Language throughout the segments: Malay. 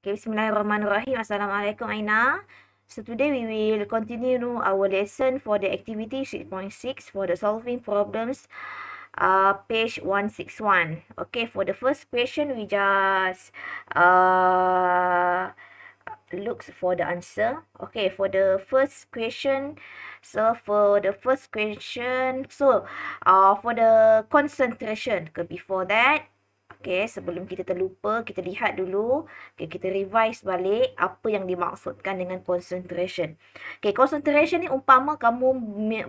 Okay, bismillahirrahmanirrahim. Assalamualaikum Aina. So today we will continue our lesson for the activity 6.6 for the solving problems uh, page 161. Okay, for the first question we just uh, looks for the answer. Okay, for the first question, so for the first question, so uh, for the concentration, okay, before that, Okay, sebelum kita terlupa, kita lihat dulu. Okay, kita revise balik apa yang dimaksudkan dengan concentration. Okay, concentration ni umpama kamu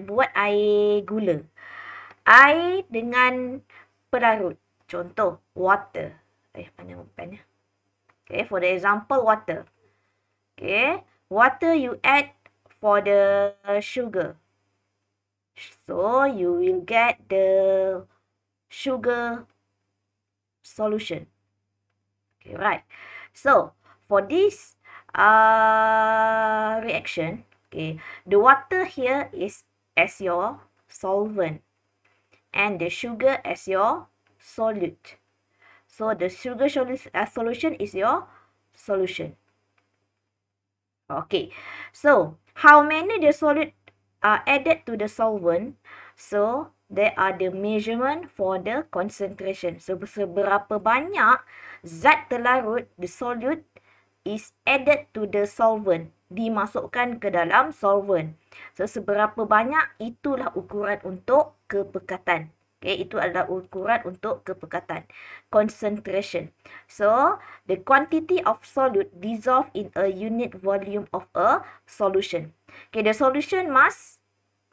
buat air gula. Air dengan pelarut. Contoh, water. Eh, mana pen ya? Okay, for the example, water. Okay, water you add for the sugar. So, you will get the sugar solution. Okay, right. So, for this uh, reaction, okay, the water here is as your solvent and the sugar as your solute. So, the sugar solu uh, solution is your solution. Okay, so how many the solute are added to the solvent? So, there are the measurement for the concentration. So, seberapa banyak zat terlarut, the solute, is added to the solvent. Dimasukkan ke dalam solvent. So, seberapa banyak itulah ukuran untuk kepekatan. Okay, itu adalah ukuran untuk kepekatan. Concentration. So, the quantity of solute dissolved in a unit volume of a solution. Okay, the solution must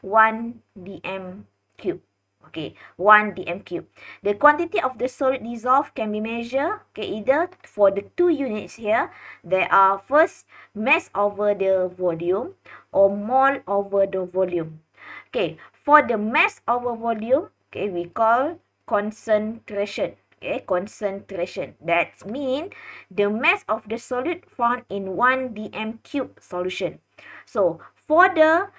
1 dm cube. okay 1 dm cube the quantity of the solid dissolved can be measured okay either for the two units here there are first mass over the volume or mole over the volume okay for the mass over volume okay we call concentration okay concentration that means the mass of the solid found in 1 dm cube solution so for the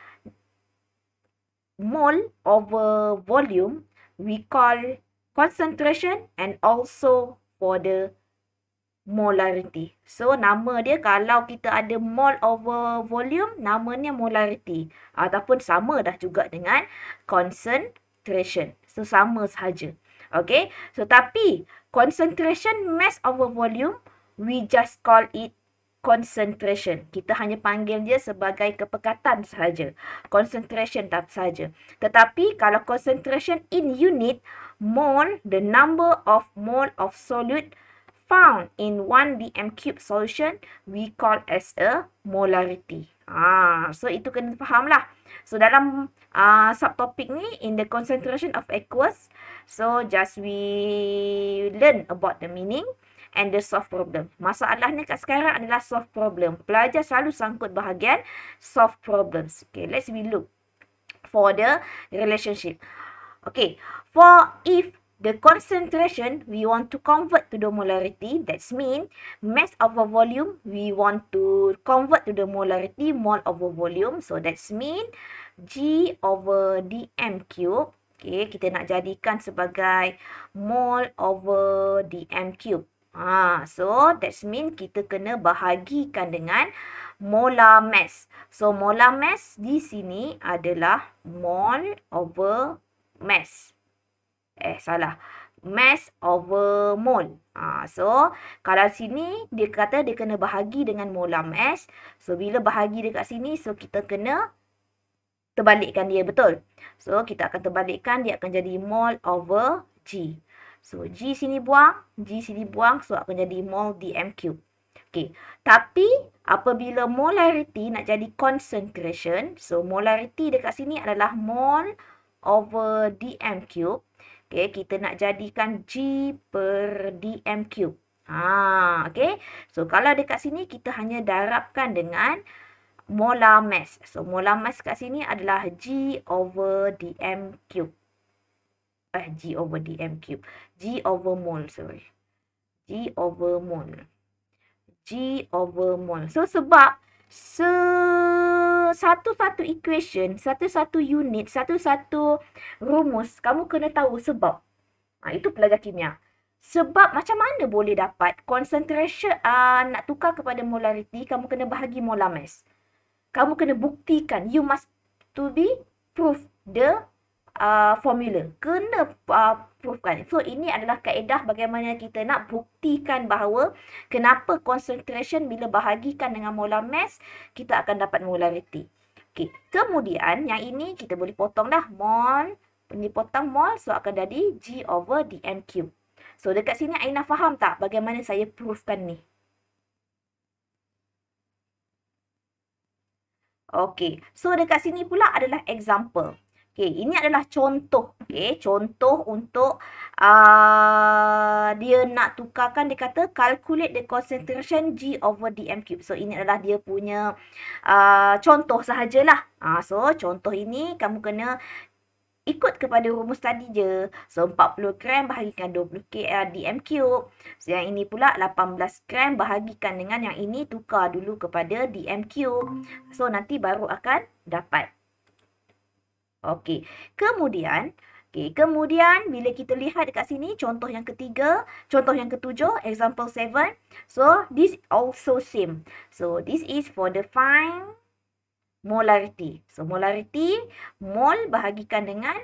mole over volume, we call concentration and also for the molarity. So, nama dia kalau kita ada mole over volume, namanya molarity. Ataupun sama dah juga dengan concentration. So, sama sahaja. Okay. So, tapi concentration mass over volume, we just call it concentration. Kita hanya panggil dia sebagai kepekatan sahaja. Concentration tak sahaja. Tetapi kalau concentration in unit, mole, the number of mole of solute found in 1 dm cube solution, we call as a molarity. Ah, So, itu kena faham lah. So, dalam uh, subtopik ni, in the concentration of aqueous, so just we learn about the meaning and the solve problem. Masalah ni kat sekarang adalah solve problem. Pelajar selalu sangkut bahagian solve problems. Okay, let's we look for the relationship. Okay, for if the concentration we want to convert to the molarity, that's mean mass over volume we want to convert to the molarity mole over volume. So that's mean G over dm cube. Okay, kita nak jadikan sebagai mole over dm cube. Ha, so, that mean kita kena bahagikan dengan molar mass. So, molar mass di sini adalah mol over mass. Eh, salah. Mass over mol. Ha, so, kalau sini dia kata dia kena bahagi dengan molar mass. So, bila bahagi dekat sini, so kita kena terbalikkan dia, betul? So, kita akan terbalikkan, dia akan jadi mol over G. So, G sini buang. G sini buang. So, akan jadi mol dm cube. Okay. Tapi, apabila molarity nak jadi concentration. So, molarity dekat sini adalah mol over dm cube. Okay. Kita nak jadikan G per dm cube. Ah, okay. So, kalau dekat sini kita hanya darabkan dengan molar mass. So, molar mass kat sini adalah G over dm cube eh g over dm cube g over mole sorry g over mole g over mole so sebab se satu-satu equation satu-satu unit satu-satu rumus kamu kena tahu sebab ha, itu pelajar kimia sebab macam mana boleh dapat concentration uh, nak tukar kepada molarity kamu kena bahagi molar mass kamu kena buktikan you must to be proof the uh, formula. Kena uh, proofkan. So ini adalah kaedah bagaimana kita nak buktikan bahawa kenapa concentration bila bahagikan dengan molar mass kita akan dapat molarity. Okay, Kemudian yang ini kita boleh potonglah mol ni potong mol so akan jadi g over dm cube. So dekat sini Aina faham tak bagaimana saya proofkan ni? Okey. So dekat sini pula adalah example. Okey, ini adalah contoh. Okey, contoh untuk uh, dia nak tukarkan. Dia kata calculate the concentration G over dm cube. So, ini adalah dia punya uh, contoh sahajalah. Uh, so, contoh ini kamu kena ikut kepada rumus tadi je. So, 40 gram bahagikan 20 kl dm cube. So, yang ini pula 18 gram bahagikan dengan yang ini tukar dulu kepada dm cube. So, nanti baru akan dapat. Okey. Kemudian, okey, kemudian bila kita lihat dekat sini contoh yang ketiga, contoh yang ketujuh, example seven. So, this also same. So, this is for the fine molarity. So, molarity mol bahagikan dengan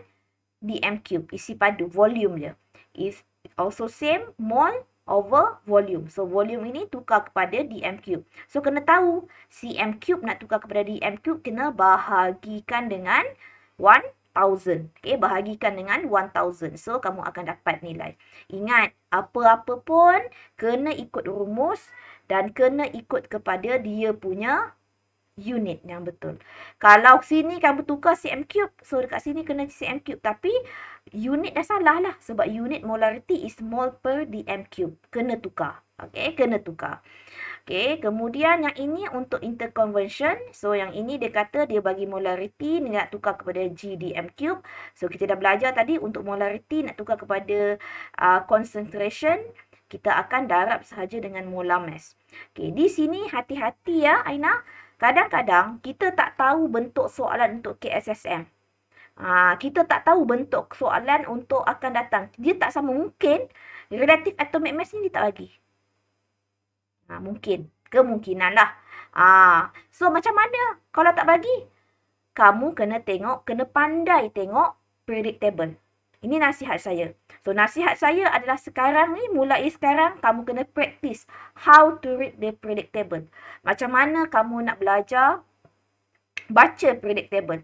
dm cube isi padu volume dia. Is also same mol over volume. So, volume ini tukar kepada dm cube. So, kena tahu cm cube nak tukar kepada dm cube kena bahagikan dengan 1,000. Okay, bahagikan dengan 1,000. So, kamu akan dapat nilai. Ingat, apa-apa pun kena ikut rumus dan kena ikut kepada dia punya unit yang betul. Kalau sini kamu tukar cm cube, so dekat sini kena cm cube. Tapi unit dah salah lah sebab unit molarity is mole per dm cube. Kena tukar. Okay, kena tukar. Okay, kemudian yang ini untuk interconversion. So, yang ini dia kata dia bagi molariti ni nak tukar kepada GDM cube. So, kita dah belajar tadi untuk molariti nak tukar kepada uh, concentration. Kita akan darab sahaja dengan molar mass. Okay, di sini hati-hati ya Aina. Kadang-kadang kita tak tahu bentuk soalan untuk KSSM. Ha, ah, kita tak tahu bentuk soalan untuk akan datang. Dia tak sama mungkin relative atomic mass ni dia tak bagi. Ha, mungkin. Kemungkinan lah. Ha, so macam mana kalau tak bagi? Kamu kena tengok, kena pandai tengok predictable. Ini nasihat saya. So nasihat saya adalah sekarang ni, mulai sekarang, kamu kena practice how to read the predictable. Macam mana kamu nak belajar baca predictable.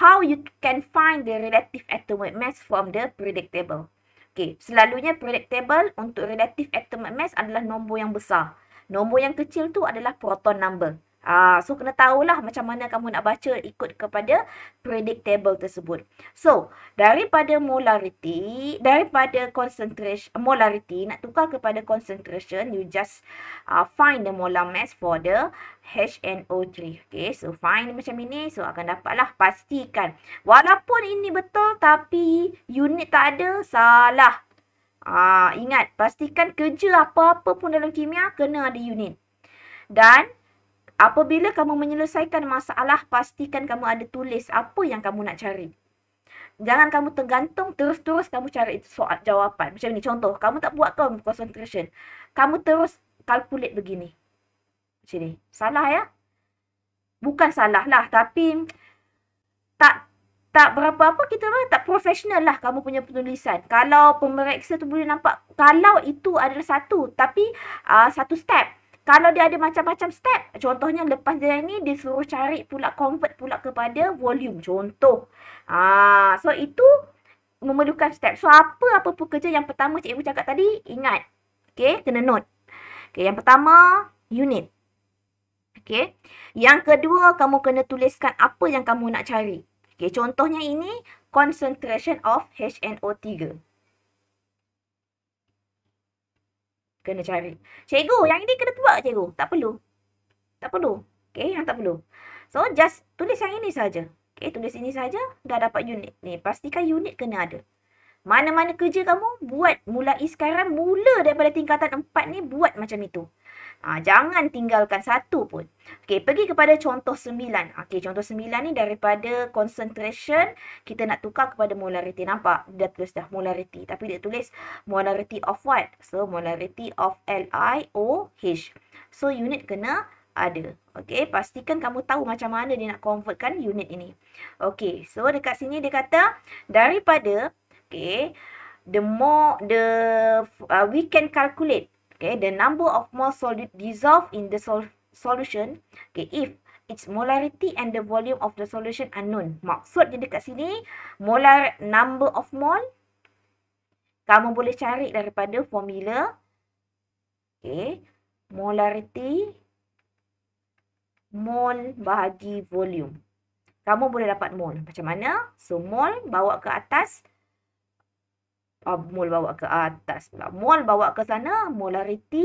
How you can find the relative atomic mass from the predictable. Okay, selalunya predictable untuk relative atomic mass adalah nombor yang besar. Nombor yang kecil tu adalah proton number. Uh, so, kena tahulah macam mana kamu nak baca ikut kepada predict table tersebut. So, daripada molarity, daripada concentration, eh, molarity nak tukar kepada concentration, you just uh, find the molar mass for the HNO3. Okay, so find macam ini. So, akan dapatlah pastikan. Walaupun ini betul tapi unit tak ada, salah. Ah, ingat, pastikan kerja apa-apa pun dalam kimia kena ada unit. Dan apabila kamu menyelesaikan masalah, pastikan kamu ada tulis apa yang kamu nak cari. Jangan kamu tergantung terus-terus kamu cari itu soal jawapan. Macam ni contoh, kamu tak buat kau concentration. Kamu terus calculate begini. Macam ni. Salah ya? Bukan salah lah, tapi tak tak berapa apa kita pun tak profesional lah kamu punya penulisan. Kalau pemeriksa tu boleh nampak kalau itu adalah satu tapi uh, satu step. Kalau dia ada macam-macam step, contohnya lepas dia ni dia suruh cari pula convert pula kepada volume contoh. Ah, uh, so itu memerlukan step. So apa apa pekerja yang pertama cikgu cakap tadi ingat. Okey, kena note. Okey, yang pertama unit. Okey. Yang kedua kamu kena tuliskan apa yang kamu nak cari. Okay, contohnya ini concentration of HNO3. Kena cari. Cikgu, yang ini kena buat cikgu. Tak perlu. Tak perlu. Okay, yang tak perlu. So, just tulis yang ini saja. Okay, tulis ini saja. Dah dapat unit ni. Pastikan unit kena ada. Mana-mana kerja kamu buat mulai sekarang mula daripada tingkatan empat ni buat macam itu. Ha, jangan tinggalkan satu pun. Okey, pergi kepada contoh sembilan. Okey, contoh sembilan ni daripada concentration kita nak tukar kepada molarity. Nampak? Dia tulis dah molarity. Tapi dia tulis molarity of what? So, molarity of L I O H. So, unit kena ada. Okey, pastikan kamu tahu macam mana dia nak convertkan unit ini. Okey, so dekat sini dia kata daripada okay, the more the uh, we can calculate, okay, the number of moles solid dissolved in the sol solution, okay, if its molarity and the volume of the solution unknown. Maksud dia dekat sini, molar number of mole, kamu boleh cari daripada formula, okay, molarity, mole bahagi volume. Kamu boleh dapat mole. Macam mana? So, mole bawa ke atas, uh, ah, mul bawa ke ah, atas pula. Mul bawa ke sana, molariti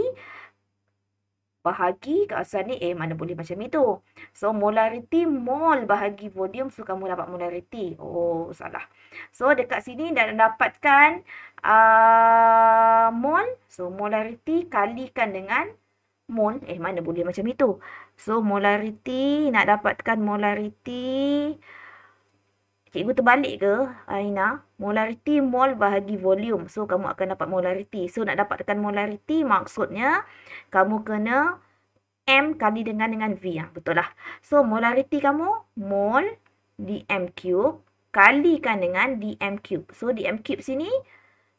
bahagi ke asal ni, eh mana boleh macam itu. So, molariti mol bahagi volume, suka kamu dapat molariti. Oh, salah. So, dekat sini dah dapatkan uh, ah, mol. So, molariti kalikan dengan mol. Eh, mana boleh macam itu. So, molariti, nak dapatkan molariti cikgu terbalik ke Aina molariti mol bahagi volume so kamu akan dapat molariti so nak dapatkan molariti maksudnya kamu kena m kali dengan dengan v ya, ah, betul lah so molariti kamu mol dm cube kalikan dengan dm cube so dm cube sini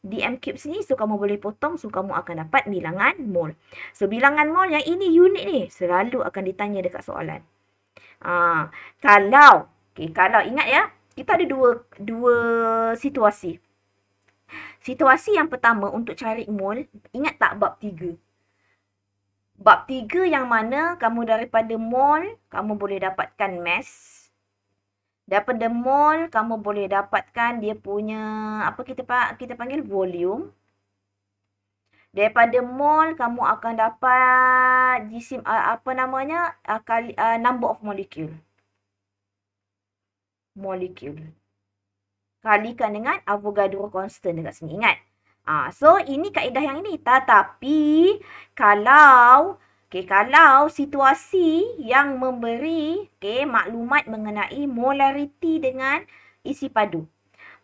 dm cube sini so kamu boleh potong so kamu akan dapat bilangan mol so bilangan mol yang ini unit ni selalu akan ditanya dekat soalan ah kalau okey kalau ingat ya kita ada dua dua situasi. Situasi yang pertama untuk cari mol, ingat tak bab tiga? Bab tiga yang mana kamu daripada mol, kamu boleh dapatkan mass. Daripada mol, kamu boleh dapatkan dia punya, apa kita kita panggil, volume. Daripada mol, kamu akan dapat jisim, apa namanya, number of molecule molekul. Kalikan dengan Avogadro constant dekat sini. Ingat. Ha, so, ini kaedah yang ini. Tetapi, kalau... Okay, kalau situasi yang memberi okay, maklumat mengenai molariti dengan isi padu.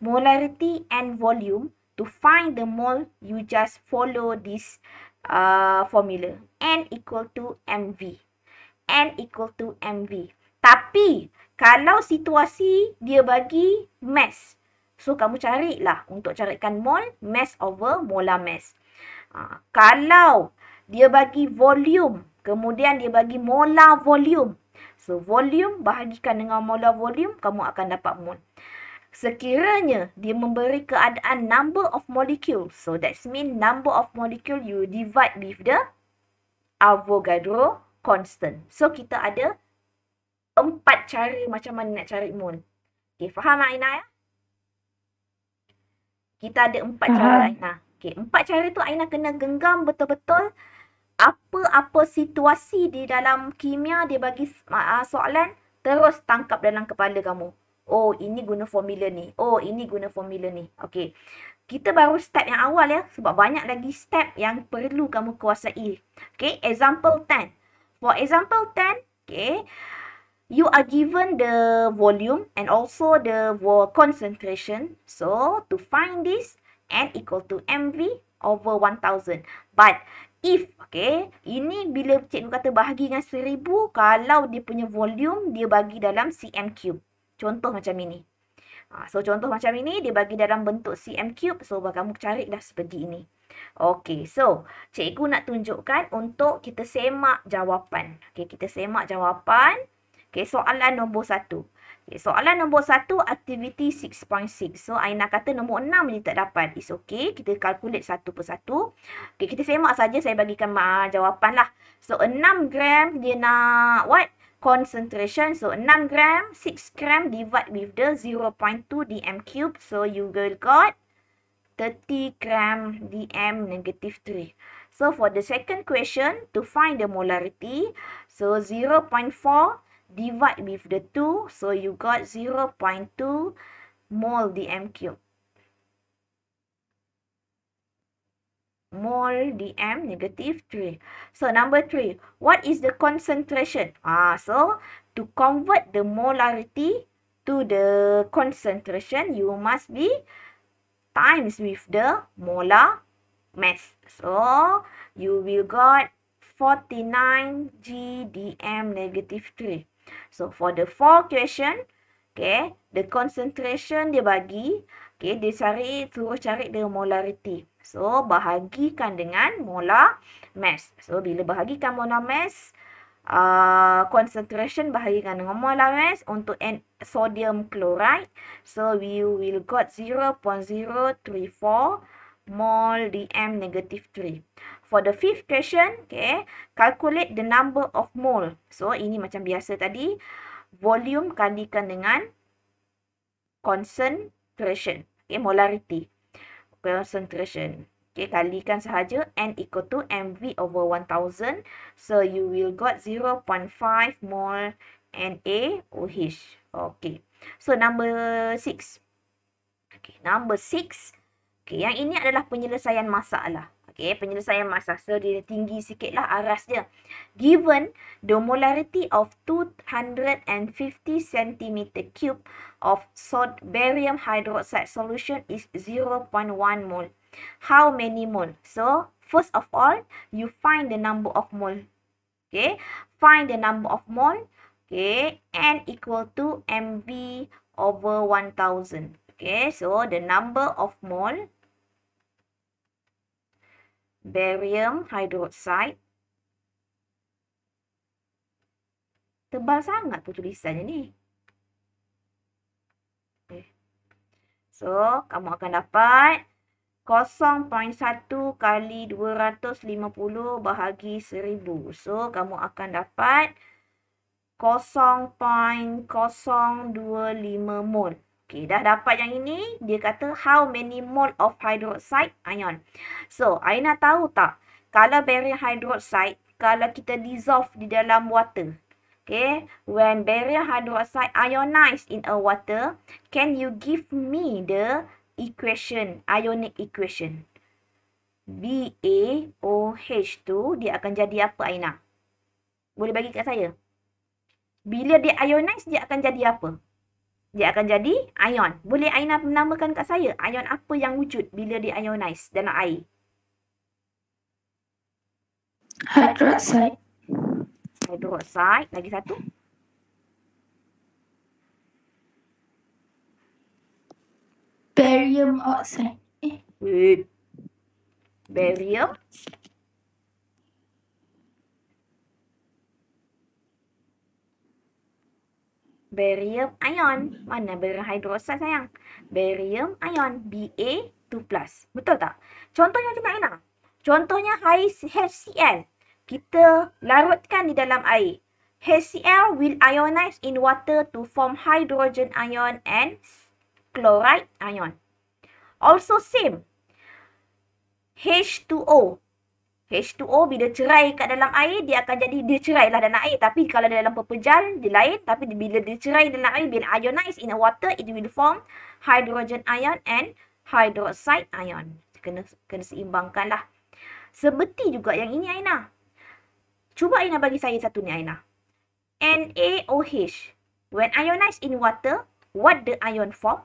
Molarity and volume to find the mole, you just follow this uh, formula. N equal to MV. N equal to MV. Tapi, kalau situasi dia bagi mass. So, kamu carilah untuk carikan mol, mass over molar mass. Ha, kalau dia bagi volume, kemudian dia bagi molar volume. So, volume bahagikan dengan molar volume, kamu akan dapat mol. Sekiranya dia memberi keadaan number of molecule, So, that's mean number of molecule you divide with the Avogadro constant. So, kita ada empat cara macam mana nak cari mul. Okay faham tak Aina ya? Kita ada empat uh-huh. cara Aina. Okey, empat cara tu Aina kena genggam betul-betul apa-apa situasi di dalam kimia dia bagi uh, soalan terus tangkap dalam kepala kamu. Oh, ini guna formula ni. Oh, ini guna formula ni. Okay. Kita baru step yang awal ya sebab banyak lagi step yang perlu kamu kuasai. Okay. example 10. For example 10, Okay you are given the volume and also the concentration. So, to find this, N equal to MV over 1000. But, if, okay, ini bila cikgu kata bahagi dengan 1000, kalau dia punya volume, dia bagi dalam cm cube. Contoh macam ini. Ha, so, contoh macam ini, dia bagi dalam bentuk cm cube. So, kamu cari dah seperti ini. Okay, so, cikgu nak tunjukkan untuk kita semak jawapan. Okay, kita semak jawapan. Okay, soalan nombor satu. Okay, soalan nombor satu, aktiviti 6.6. So, Aina kata nombor enam ni tak dapat. It's okay. Kita calculate satu per satu. Okay, kita semak saja. Saya bagikan uh, jawapan lah. So, enam gram dia nak what? Concentration. So, enam gram, six gram divide with the 0.2 dm cube. So, you will got 30 gram dm negative 3. So, for the second question, to find the molarity, so divide with the 2, so you got 0.2 mole dm cube. Mole dm negative 3. So, number 3, what is the concentration? Ah, So, to convert the molarity to the concentration, you must be times with the molar mass. So, you will got 49 g dm negative 3. So for the four question, okay, the concentration dia bagi, okay, dia cari suruh cari the molarity. So bahagikan dengan molar mass. So bila bahagikan molar mass, uh, concentration bahagikan dengan molar mass untuk N sodium chloride. So we will got 0.034 mol dm negative 3. For the fifth question, okay, calculate the number of mole. So, ini macam biasa tadi. Volume kandikan dengan concentration. Okay, molarity. Concentration. Okay, kandikan sahaja N equal to MV over 1000. So, you will got 0.5 mole NaOH. Okay. So, number six. Okay, number six. Okay, yang ini adalah penyelesaian masalah okay, penyelesaian so dia tinggi sikit lah aras dia. Given the molarity of 250 cm3 of sod barium hydroxide solution is 0.1 mole. How many mole? So, first of all, you find the number of mole. Okay, find the number of mole. Okay, N equal to MV over 1000. Okay, so the number of mole barium hydroxide. Tebal sangat pun tulisannya ni. Eh. So, kamu akan dapat 0.1 kali 250 bahagi 1000. So, kamu akan dapat 0.025 mol. Okay, dah dapat yang ini. Dia kata how many mole of hydroxide ion. So, Aina tahu tak kalau barium hydroxide kalau kita dissolve di dalam water. Okay, when barium hydroxide ionized in a water, can you give me the equation, ionic equation? BaOH tu dia akan jadi apa Aina? Boleh bagi kat saya? Bila dia ionize dia akan jadi apa? dia akan jadi ion. Boleh Aina menamakan kat saya ion apa yang wujud bila dia ionize dalam air? Hydroxide. Hydroxide. Lagi satu. Barium oxide. Eh. Barium barium ion. Mana barium hidroksida sayang? Barium ion BA2+. Betul tak? Contohnya macam mana? Contohnya HCl. Kita larutkan di dalam air. HCl will ionize in water to form hydrogen ion and chloride ion. Also same. H2O H2O bila cerai kat dalam air dia akan jadi dia cerai lah dalam air tapi kalau dalam pepejal dia lain tapi bila dia cerai dalam air bila ionize in the water it will form hydrogen ion and hydroxide ion kena kena seimbangkan lah seperti juga yang ini Aina cuba Aina bagi saya satu ni Aina NaOH when ionize in water what the ion form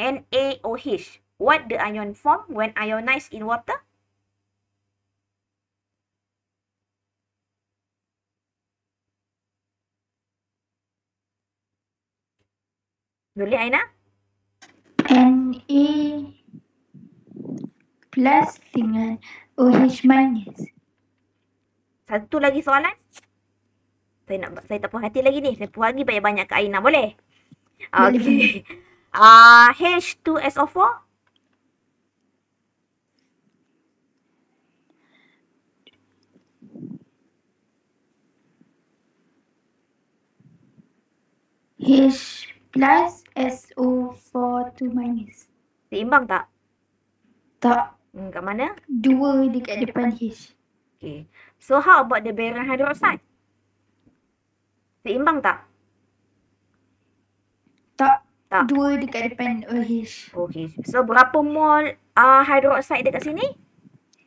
NaOH what the ion form when ionize in water Juli Aina. N A plus dengan O H minus. Satu lagi soalan. Saya nak saya tak puas hati lagi ni. Saya puas lagi banyak-banyak ke Aina boleh? Okey. Ah H two S O four h plus SO4 tu minus. Seimbang tak? Tak. Hmm, kat mana? Dua dekat depan, depan H. Okay. So how about the barium hydroxide? Seimbang tak? Tak. Tak. Dua dekat depan OH. Okay. So berapa mol uh, hydroxide dekat sini?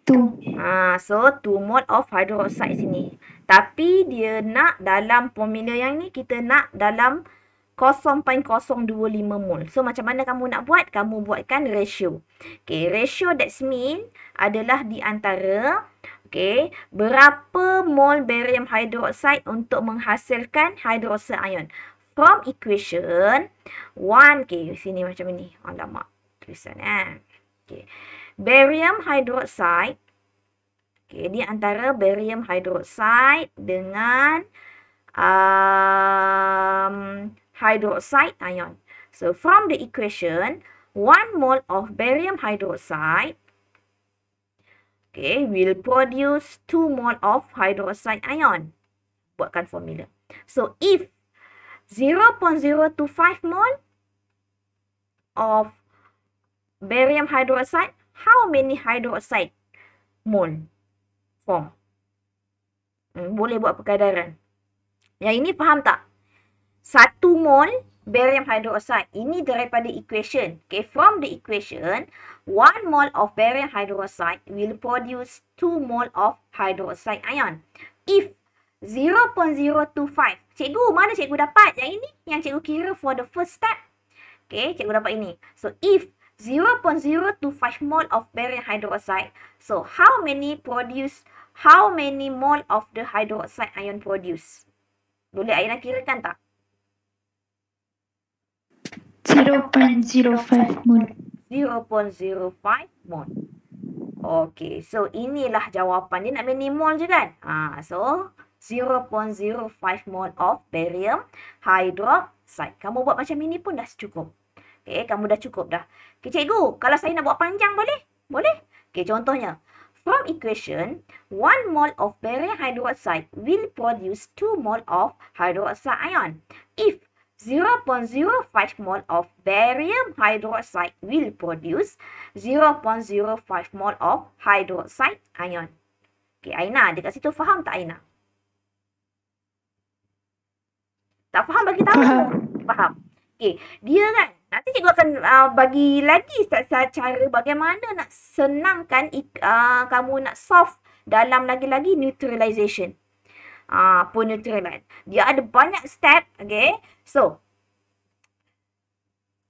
Two. Ha, so two mol of hydroxide sini. Tapi dia nak dalam formula yang ni, kita nak dalam 0.025 mol. So macam mana kamu nak buat? Kamu buatkan ratio. Okay, ratio that's mean adalah di antara okay, berapa mol barium hydroxide untuk menghasilkan hydroxyl ion. From equation 1, okay, sini macam ni. Alamak, tulisan eh. Okay. Barium hydroxide okay, di antara barium hydroxide dengan um, hydroxide ion. So from the equation, 1 mole of barium hydroxide okay, will produce 2 mole of hydroxide ion. Buatkan formula. So if 0.025 mole of barium hydroxide, how many hydroxide mole form? Hmm, boleh buat perkadaran. Yang ini faham tak? Satu mol barium hidroksida Ini daripada equation. Okay, from the equation, one mol of barium hydroxide will produce two mol of hydroxide ion. If 0.025. Cikgu, mana cikgu dapat yang ini? Yang cikgu kira for the first step. Okay, cikgu dapat ini. So, if 0.025 mol of barium hydroxide, so how many produce, how many mol of the hydroxide ion produce? Boleh ayah nak kirakan tak? moon. 0.05 mol. Okay, so inilah jawapan dia nak minimal je kan? Ah, so 0.05 mol of barium hydroxide. Kamu buat macam ini pun dah cukup. Okay, kamu dah cukup dah. Okay, cikgu, kalau saya nak buat panjang boleh? Boleh? Okay, contohnya. From equation, 1 mol of barium hydroxide will produce 2 mol of hydroxide ion. If 0.05 mol of barium hydroxide will produce 0.05 mol of hydroxide ion. Okay, Aina, dekat situ faham tak Aina? Tak faham bagi tahu. Faham. faham. Okay, dia kan nanti cikgu akan uh, bagi lagi cara bagaimana nak senangkan uh, kamu nak solve dalam lagi-lagi neutralization uh, ah, penetralan. Dia ada banyak step. Okay. So.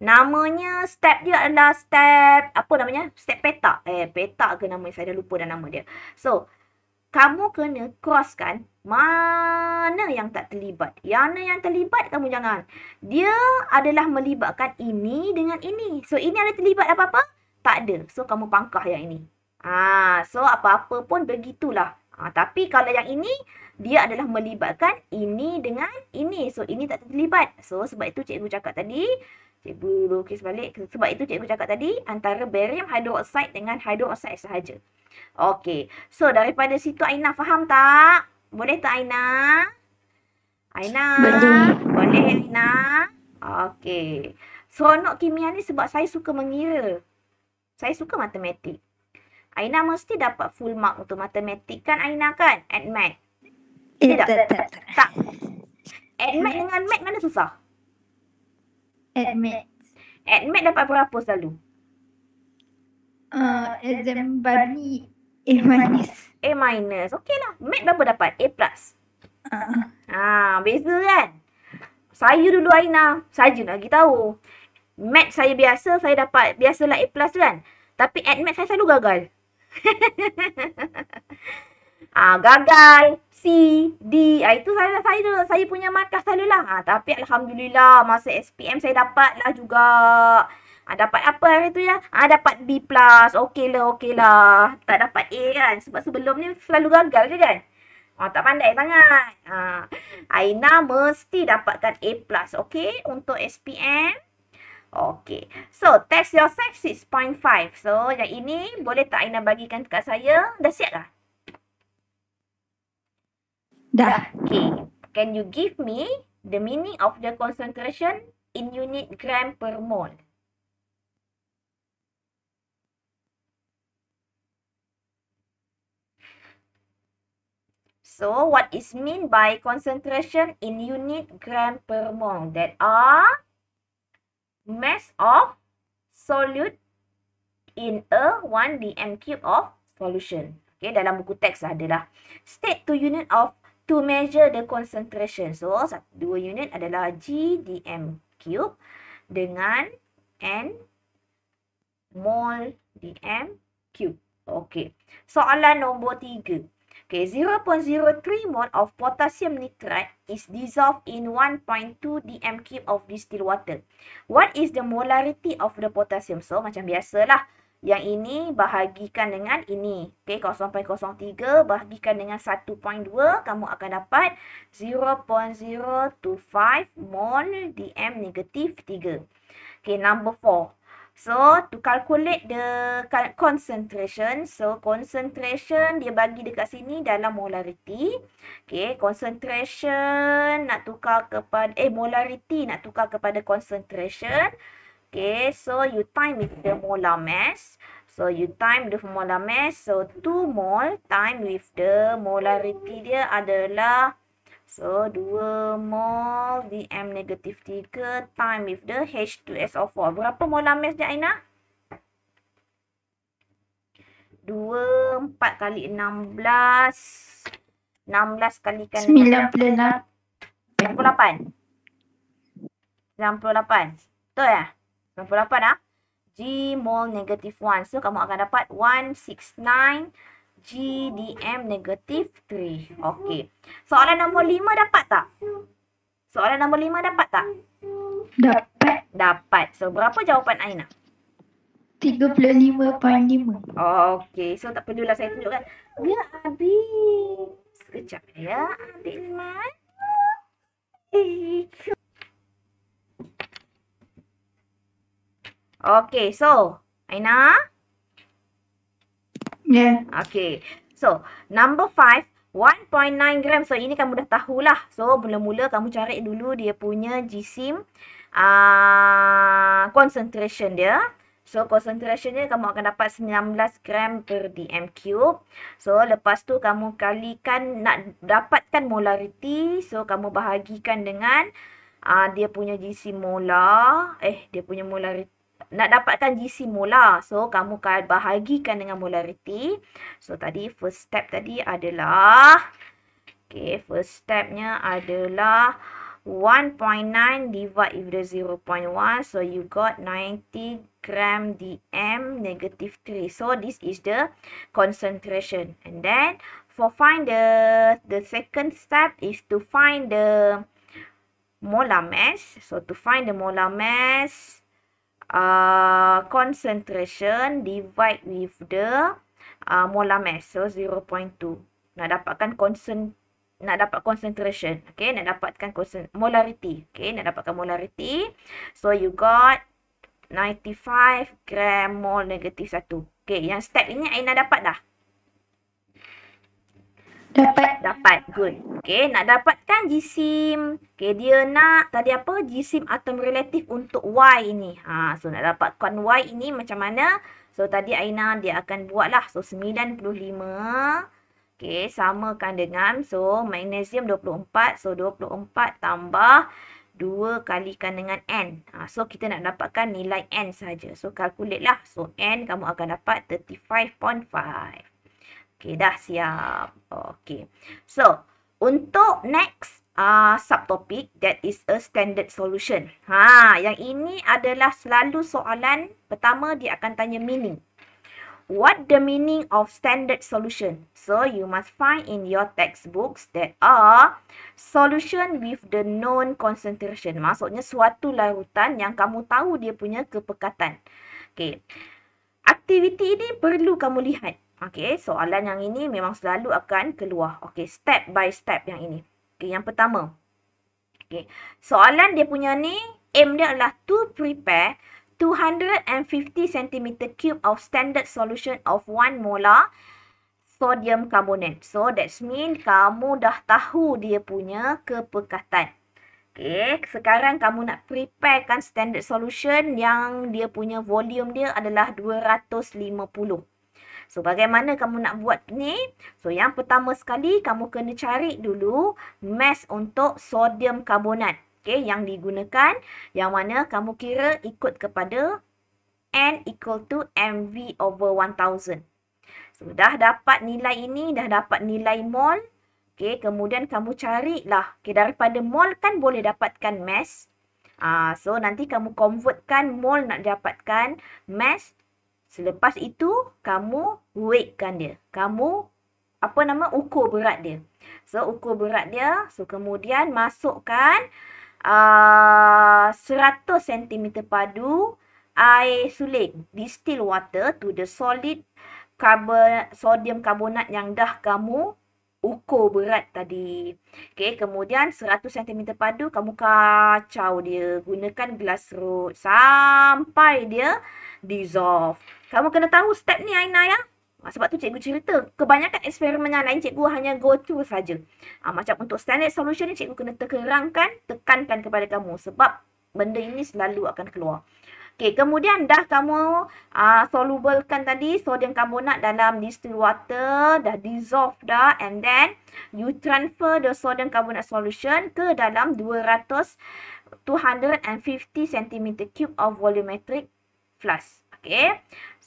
Namanya step dia adalah step. Apa namanya? Step peta, Eh peta, ke nama saya dah lupa dah nama dia. So. Kamu kena crosskan mana yang tak terlibat. Yang mana yang terlibat kamu jangan. Dia adalah melibatkan ini dengan ini. So ini ada terlibat apa-apa? Tak ada. So kamu pangkah yang ini. Ah, So apa-apa pun begitulah. Ha, tapi kalau yang ini, dia adalah melibatkan ini dengan ini. So, ini tak terlibat. So, sebab itu cikgu cakap tadi, cikgu lukis balik. Sebab itu cikgu cakap tadi, antara barium hydroxide dengan hydroxide sahaja. Okey. So, daripada situ Aina faham tak? Boleh tak Aina? Aina? Boleh. Boleh Aina? Okey. nak kimia ni sebab saya suka mengira. Saya suka matematik. Aina mesti dapat full mark untuk matematik kan Aina kan? At math. Eh, tak, tak, math dengan math mana susah? At math. At math dapat berapa selalu? Uh, exam bani A minus. A minus. Okey lah. Math berapa dapat? A plus. Uh. Ah, beza kan? Saya dulu Aina. Saya nak lagi tahu. Math saya biasa, saya dapat biasalah A plus kan? Tapi at math saya selalu gagal ha, gagal. C, D. Ha, itu saya, saya, saya punya markah selalu lah. Ha, ah, tapi Alhamdulillah masa SPM saya dapat lah juga. Ha, dapat apa hari tu ya? Ha, dapat B+. plus, Okey lah, okey lah. Tak dapat A kan? Sebab sebelum ni selalu gagal je kan? Oh, tak pandai sangat. Ha, Aina mesti dapatkan A+. Okey? Untuk SPM. Okay, So, test your size 6.5. So, yang ini boleh tak Aina bagikan dekat saya? Dah siap lah? Dah. Okay. Can you give me the meaning of the concentration in unit gram per mole? So, what is mean by concentration in unit gram per mole? That are mass of solute in a 1 dm cube of solution. Okay, dalam buku teks lah adalah state to unit of to measure the concentration. So, dua unit adalah g dm cube dengan n mol dm cube. Okay, soalan nombor tiga. Okay, 0.03 mol of potassium nitrate is dissolved in 1.2 dm cube of distilled water. What is the molarity of the potassium? So, macam biasalah. Yang ini bahagikan dengan ini. Okay, 0.03 bahagikan dengan 1.2. Kamu akan dapat 0.025 mol dm negatif 3. Okay, number 4. So, to calculate the concentration. So, concentration dia bagi dekat sini dalam molarity. Okay, concentration nak tukar kepada, eh molarity nak tukar kepada concentration. Okay, so you time with the molar mass. So, you time the molar mass. So, 2 mol time with the molarity dia adalah So 2 mol dm negatif 3 time with the H2SO4. Berapa molar mass dia Aina? 2, 4 kali 16. 16 kali kan. 98. 98. 98. Betul ya? 98 lah. Ah. G mol negatif 1. So kamu akan dapat 169. GDM negatif 3. Okey. Soalan nombor 5 dapat tak? Soalan nombor 5 dapat tak? Dapat. Dapat. So, berapa jawapan Aina? 35.5. Oh, Okey. So, tak pedulah saya tunjukkan. Ya, habis. Sekejap ya. Ambil Liman. Okey. So, Aina. Aina. Yeah. Okay. So, number five, 1.9 gram. So, ini kamu dah tahulah. So, mula-mula kamu cari dulu dia punya jisim uh, concentration dia. So, concentration dia kamu akan dapat 19 gram per dm cube. So, lepas tu kamu kalikan, nak dapatkan molarity. So, kamu bahagikan dengan uh, dia punya jisim molar. Eh, dia punya molarity nak dapatkan GC mula. So, kamu akan bahagikan dengan molariti. So, tadi first step tadi adalah... Okay, first stepnya adalah 1.9 divide 0.1. So, you got 90 gram DM negative 3. So, this is the concentration. And then, for find the the second step is to find the molar mass. So, to find the molar mass... Uh, concentration divide with the uh, molar mass so 0.2 nak dapatkan concern nak dapat concentration okey nak dapatkan molarity okey nak dapatkan molarity so you got 95 gram mol negatif 1 okey yang step ini aina dapat dah Dapat. Dapat. Good. Okay. Nak dapatkan jisim. Okay. Dia nak tadi apa? Jisim atom relatif untuk Y ni. Ha, so nak dapatkan Y ini macam mana? So tadi Aina dia akan buat lah. So 95. Okay. sama kan dengan. So magnesium 24. So 24 tambah 2 kalikan dengan N. Ha, so kita nak dapatkan nilai N saja. So calculate lah. So N kamu akan dapat 35.5. Okay dah siap. Okay, So, untuk next uh, subtopic that is a standard solution. Ha, yang ini adalah selalu soalan pertama dia akan tanya meaning. What the meaning of standard solution? So, you must find in your textbooks that are solution with the known concentration. Maksudnya, suatu larutan yang kamu tahu dia punya kepekatan. Okay. Aktiviti ini perlu kamu lihat. Okey, soalan yang ini memang selalu akan keluar. Okey, step by step yang ini. Okey, yang pertama. Okey, soalan dia punya ni, aim dia adalah to prepare 250 cm cube of standard solution of one molar sodium carbonate. So, that's mean kamu dah tahu dia punya kepekatan. Okay, sekarang kamu nak preparekan standard solution yang dia punya volume dia adalah 250. So bagaimana kamu nak buat ni? So yang pertama sekali kamu kena cari dulu mass untuk sodium karbonat. Okay, yang digunakan yang mana kamu kira ikut kepada N equal to MV over 1000. So dah dapat nilai ini, dah dapat nilai mol. Okay, kemudian kamu carilah. Okay, daripada mol kan boleh dapatkan mass. Ah, So nanti kamu convertkan mol nak dapatkan mass Selepas itu, kamu weightkan dia. Kamu, apa nama, ukur berat dia. So, ukur berat dia. So, kemudian masukkan uh, 100 cm padu air suling. Distill water to the solid carbon, sodium carbonate yang dah kamu ukur berat tadi. Okay, kemudian 100 cm padu kamu kacau dia. Gunakan gelas serut sampai dia dissolve. Kamu kena tahu step ni Aina ya. Ah, sebab tu cikgu cerita, kebanyakan eksperimen yang lain cikgu hanya go through saja. Ha, macam untuk standard solution ni cikgu kena terkerangkan, tekankan kepada kamu. Sebab benda ini selalu akan keluar. Okay, kemudian dah kamu uh, ah, solubelkan tadi sodium karbonat dalam distilled water, dah dissolve dah. And then you transfer the sodium karbonat solution ke dalam 200, 250 cm3 of volumetric flush. Okay.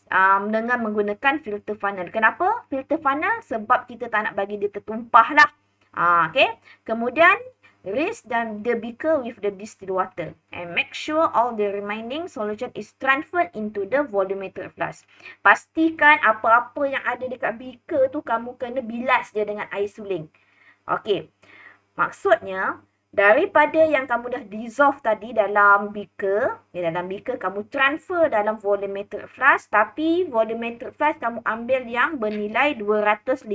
Um, dengan menggunakan filter funnel. Kenapa? Filter funnel sebab kita tak nak bagi dia tertumpah lah. Uh, ha, okay. Kemudian, rinse dan the beaker with the distilled water. And make sure all the remaining solution is transferred into the volumetric flask. Pastikan apa-apa yang ada dekat beaker tu kamu kena bilas dia dengan air suling. Okay. Maksudnya, daripada yang kamu dah dissolve tadi dalam beaker, ya dalam beaker kamu transfer dalam volumetric flask tapi volumetric flask kamu ambil yang bernilai 250.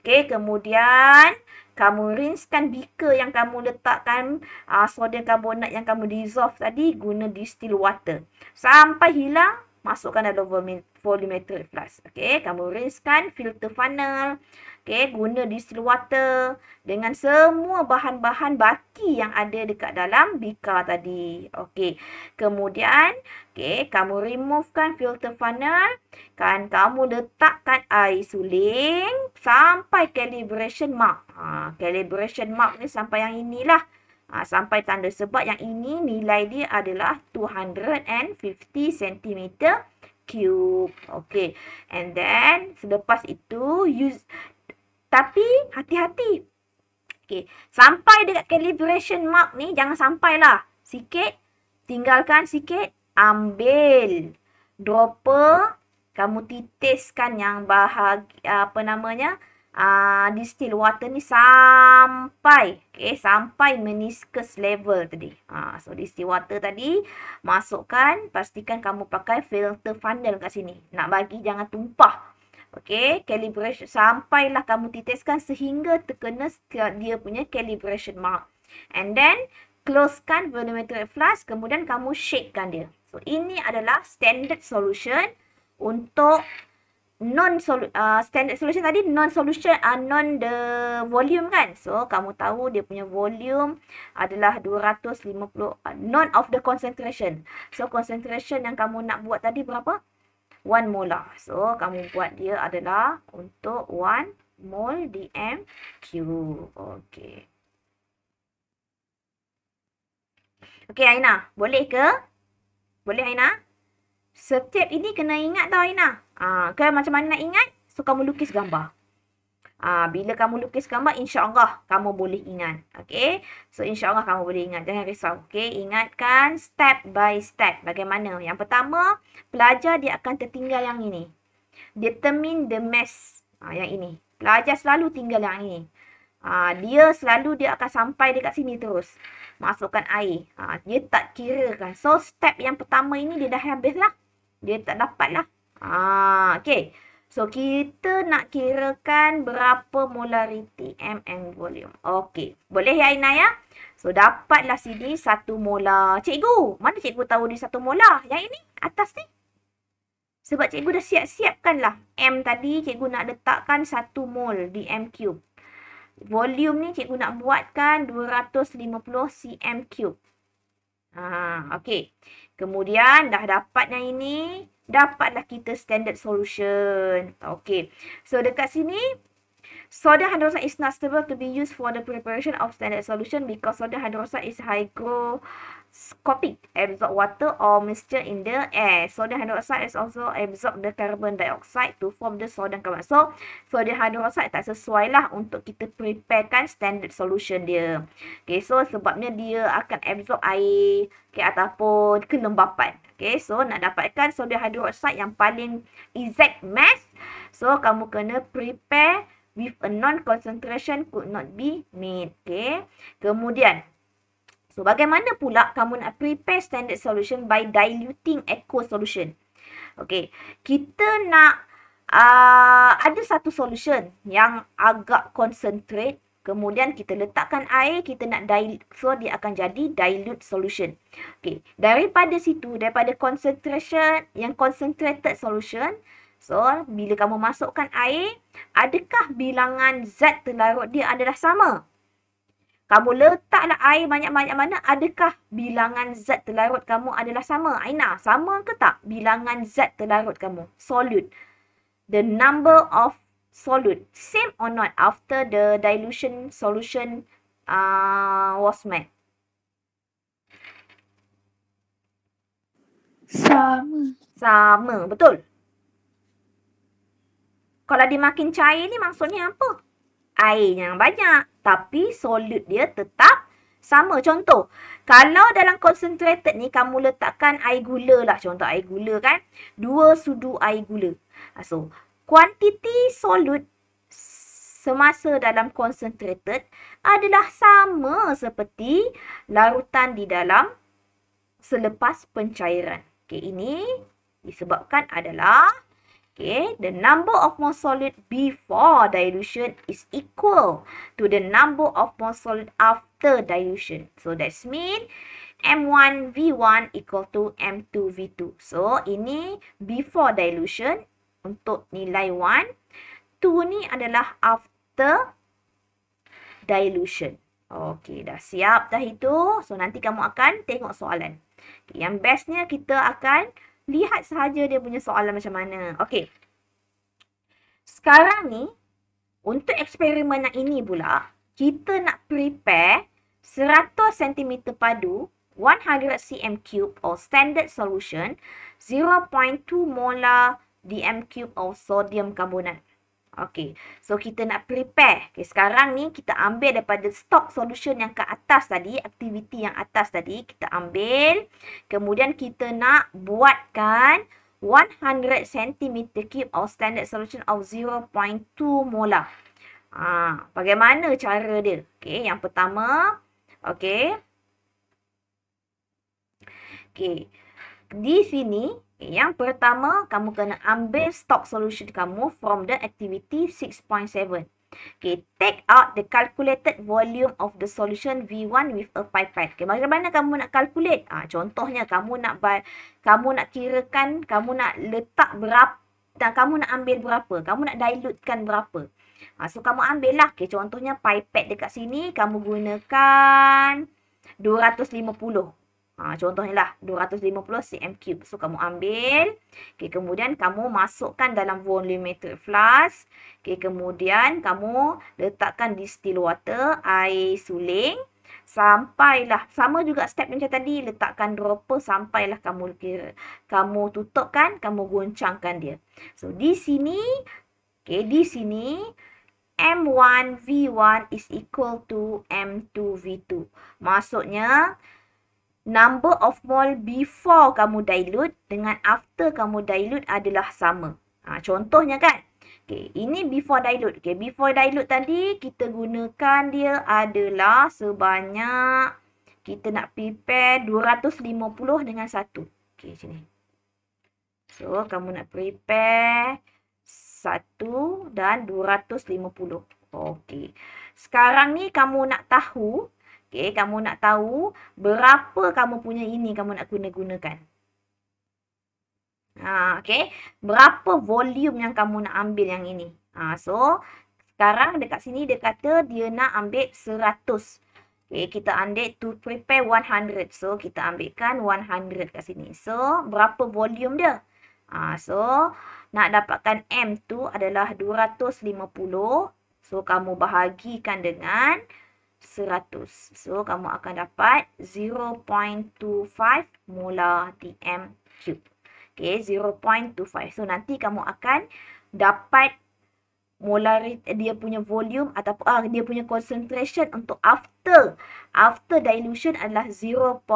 Okey, kemudian kamu rinskan beaker yang kamu letakkan uh, ah, sodium carbonate yang kamu dissolve tadi guna distilled water. Sampai hilang, masukkan dalam volumetric flask. Okey, kamu rinskan filter funnel. Okay, guna distilled water dengan semua bahan-bahan baki yang ada dekat dalam bika tadi. Okay, kemudian okay, kamu removekan filter funnel. Kan kamu letakkan air suling sampai calibration mark. Ha, calibration mark ni sampai yang inilah. Ha, sampai tanda sebab yang ini nilai dia adalah 250 cm cube. Okay. And then selepas itu use tapi hati-hati. Okay, sampai dekat calibration mark ni jangan sampai lah. Sikit tinggalkan sikit, ambil dropper kamu titiskan yang bahagian apa namanya? Ah uh, distill water ni sampai okay, sampai meniscus level tadi. Ah uh, so distilled water tadi masukkan pastikan kamu pakai filter funnel kat sini. Nak bagi jangan tumpah. Okey, calibration sampailah kamu titiskan sehingga terkena dia punya calibration mark. And then closekan volumetric flask kemudian kamu shakekan dia. So ini adalah standard solution untuk non -solu uh, standard solution tadi non solution uh, non the volume kan. So kamu tahu dia punya volume adalah 250 uh, non of the concentration. So concentration yang kamu nak buat tadi berapa? 1 molar. So, kamu buat dia adalah untuk 1 mol dm cube. Okey. Okey, Aina. Boleh ke? Boleh, Aina? Setiap ini kena ingat tau, Aina. Ha, kan macam mana nak ingat? So, kamu lukis gambar. Ha, bila kamu lukis gambar, insya Allah kamu boleh ingat. Okay? So, insya Allah kamu boleh ingat. Jangan risau. Okay? Ingatkan step by step. Bagaimana? Yang pertama, pelajar dia akan tertinggal yang ini. Determine the mess. Ha, ah, yang ini. Pelajar selalu tinggal yang ini. Ha, dia selalu dia akan sampai dekat sini terus. Masukkan air. Ha, dia tak kira kan. So, step yang pertama ini dia dah habislah. Dia tak dapat lah. Ha, okay. Okay. So, kita nak kirakan berapa molariti and volume. Okey. Boleh ya, Aina ya? So, dapatlah sini satu molar. Cikgu, mana cikgu tahu ni satu molar? Yang ini, atas ni. Sebab cikgu dah siap-siapkan lah. M tadi, cikgu nak letakkan satu mol di M cube. Volume ni cikgu nak buatkan 250 cm cube. Ah, okey. Kemudian, dah dapatnya ini dapatlah kita standard solution. Okay. So, dekat sini, soda hydroxide is not stable to be used for the preparation of standard solution because soda hydroxide is high growth scopic absorb water or moisture in the air. Sodium hydroxide is also absorb the carbon dioxide to form the sodium carbonate. So, sodium hydroxide tak sesuai lah untuk kita preparekan standard solution dia. Okay, so sebabnya dia akan absorb air okay, ataupun kelembapan. Okay, so nak dapatkan sodium hydroxide yang paling exact mass, so kamu kena prepare with a non-concentration could not be made. Okay, kemudian So, bagaimana pula kamu nak prepare standard solution by diluting echo solution? Okay, kita nak uh, ada satu solution yang agak concentrate. Kemudian kita letakkan air, kita nak dilute. So, dia akan jadi dilute solution. Okay, daripada situ, daripada concentration, yang concentrated solution. So, bila kamu masukkan air, adakah bilangan Z terlarut dia adalah sama? Kamu letaklah air banyak-banyak mana, adakah bilangan zat terlarut kamu adalah sama? Aina, sama ke tak bilangan zat terlarut kamu? Solute. The number of solute. Same or not after the dilution solution uh, was made? Sama. Sama, betul. Kalau dia makin cair ni maksudnya apa? Air yang banyak tapi solute dia tetap sama. Contoh, kalau dalam concentrated ni kamu letakkan air gula lah. Contoh air gula kan. Dua sudu air gula. Ah, so, kuantiti solut semasa dalam concentrated adalah sama seperti larutan di dalam selepas pencairan. Okay, ini disebabkan adalah Okay, the number of mole solid before dilution is equal to the number of mole solid after dilution. So that's mean M1 V1 equal to M2 V2. So ini before dilution untuk nilai 1. 2 ni adalah after dilution. Okay, dah siap dah itu. So nanti kamu akan tengok soalan. Okay, yang bestnya kita akan... Lihat sahaja dia punya soalan macam mana. Okey. Sekarang ni, untuk eksperimen yang ini pula, kita nak prepare 100 cm padu 100 cm cube or standard solution 0.2 molar dm cube of sodium carbonate. Okay. So, kita nak prepare. Okay. Sekarang ni kita ambil daripada stock solution yang ke atas tadi. Aktiviti yang atas tadi. Kita ambil. Kemudian kita nak buatkan 100 cm cube of standard solution of 0.2 molar. Ha, bagaimana cara dia? Okay. Yang pertama. Okay. Okay. Di sini. Yang pertama, kamu kena ambil stock solution kamu from the activity 6.7. Okay, take out the calculated volume of the solution V1 with a pipette. Okay, bagaimana kamu nak calculate? Ah, contohnya kamu nak kamu nak kirakan, kamu nak letak berapa dan kamu nak ambil berapa? Kamu nak dilutkan berapa? Ha, so kamu ambil lah. Okay, contohnya pipette dekat sini kamu gunakan 250. Ha, contohlah 250 cm cube. So kamu ambil. Okay, kemudian kamu masukkan dalam volumetric flask. Okay, kemudian kamu letakkan distill water. Air suling. Sampailah. Sama juga step macam tadi. Letakkan dropper sampailah kamu kira. Kamu tutupkan. Kamu goncangkan dia. So di sini. Okay, di sini. M1 V1 is equal to M2 V2. Maksudnya. Maksudnya number of mole before kamu dilute dengan after kamu dilute adalah sama. Ha, contohnya kan, okay, ini before dilute. Okay, before dilute tadi, kita gunakan dia adalah sebanyak, kita nak prepare 250 dengan 1. Okay, sini. So, kamu nak prepare 1 dan 250. Okay. Sekarang ni kamu nak tahu Okay, kamu nak tahu berapa kamu punya ini kamu nak guna-gunakan. Ha, okay, berapa volume yang kamu nak ambil yang ini. Ha, so, sekarang dekat sini dia kata dia nak ambil seratus. Okay, kita ambil to prepare hundred. So, kita ambilkan hundred kat sini. So, berapa volume dia? Ha, so, nak dapatkan M tu adalah dua ratus lima puluh. So, kamu bahagikan dengan 100. So, kamu akan dapat 0.25 molar dm cube. Okay, 0.25. So, nanti kamu akan dapat molar eh, dia punya volume ataupun ah, dia punya concentration untuk after after dilution adalah 0.5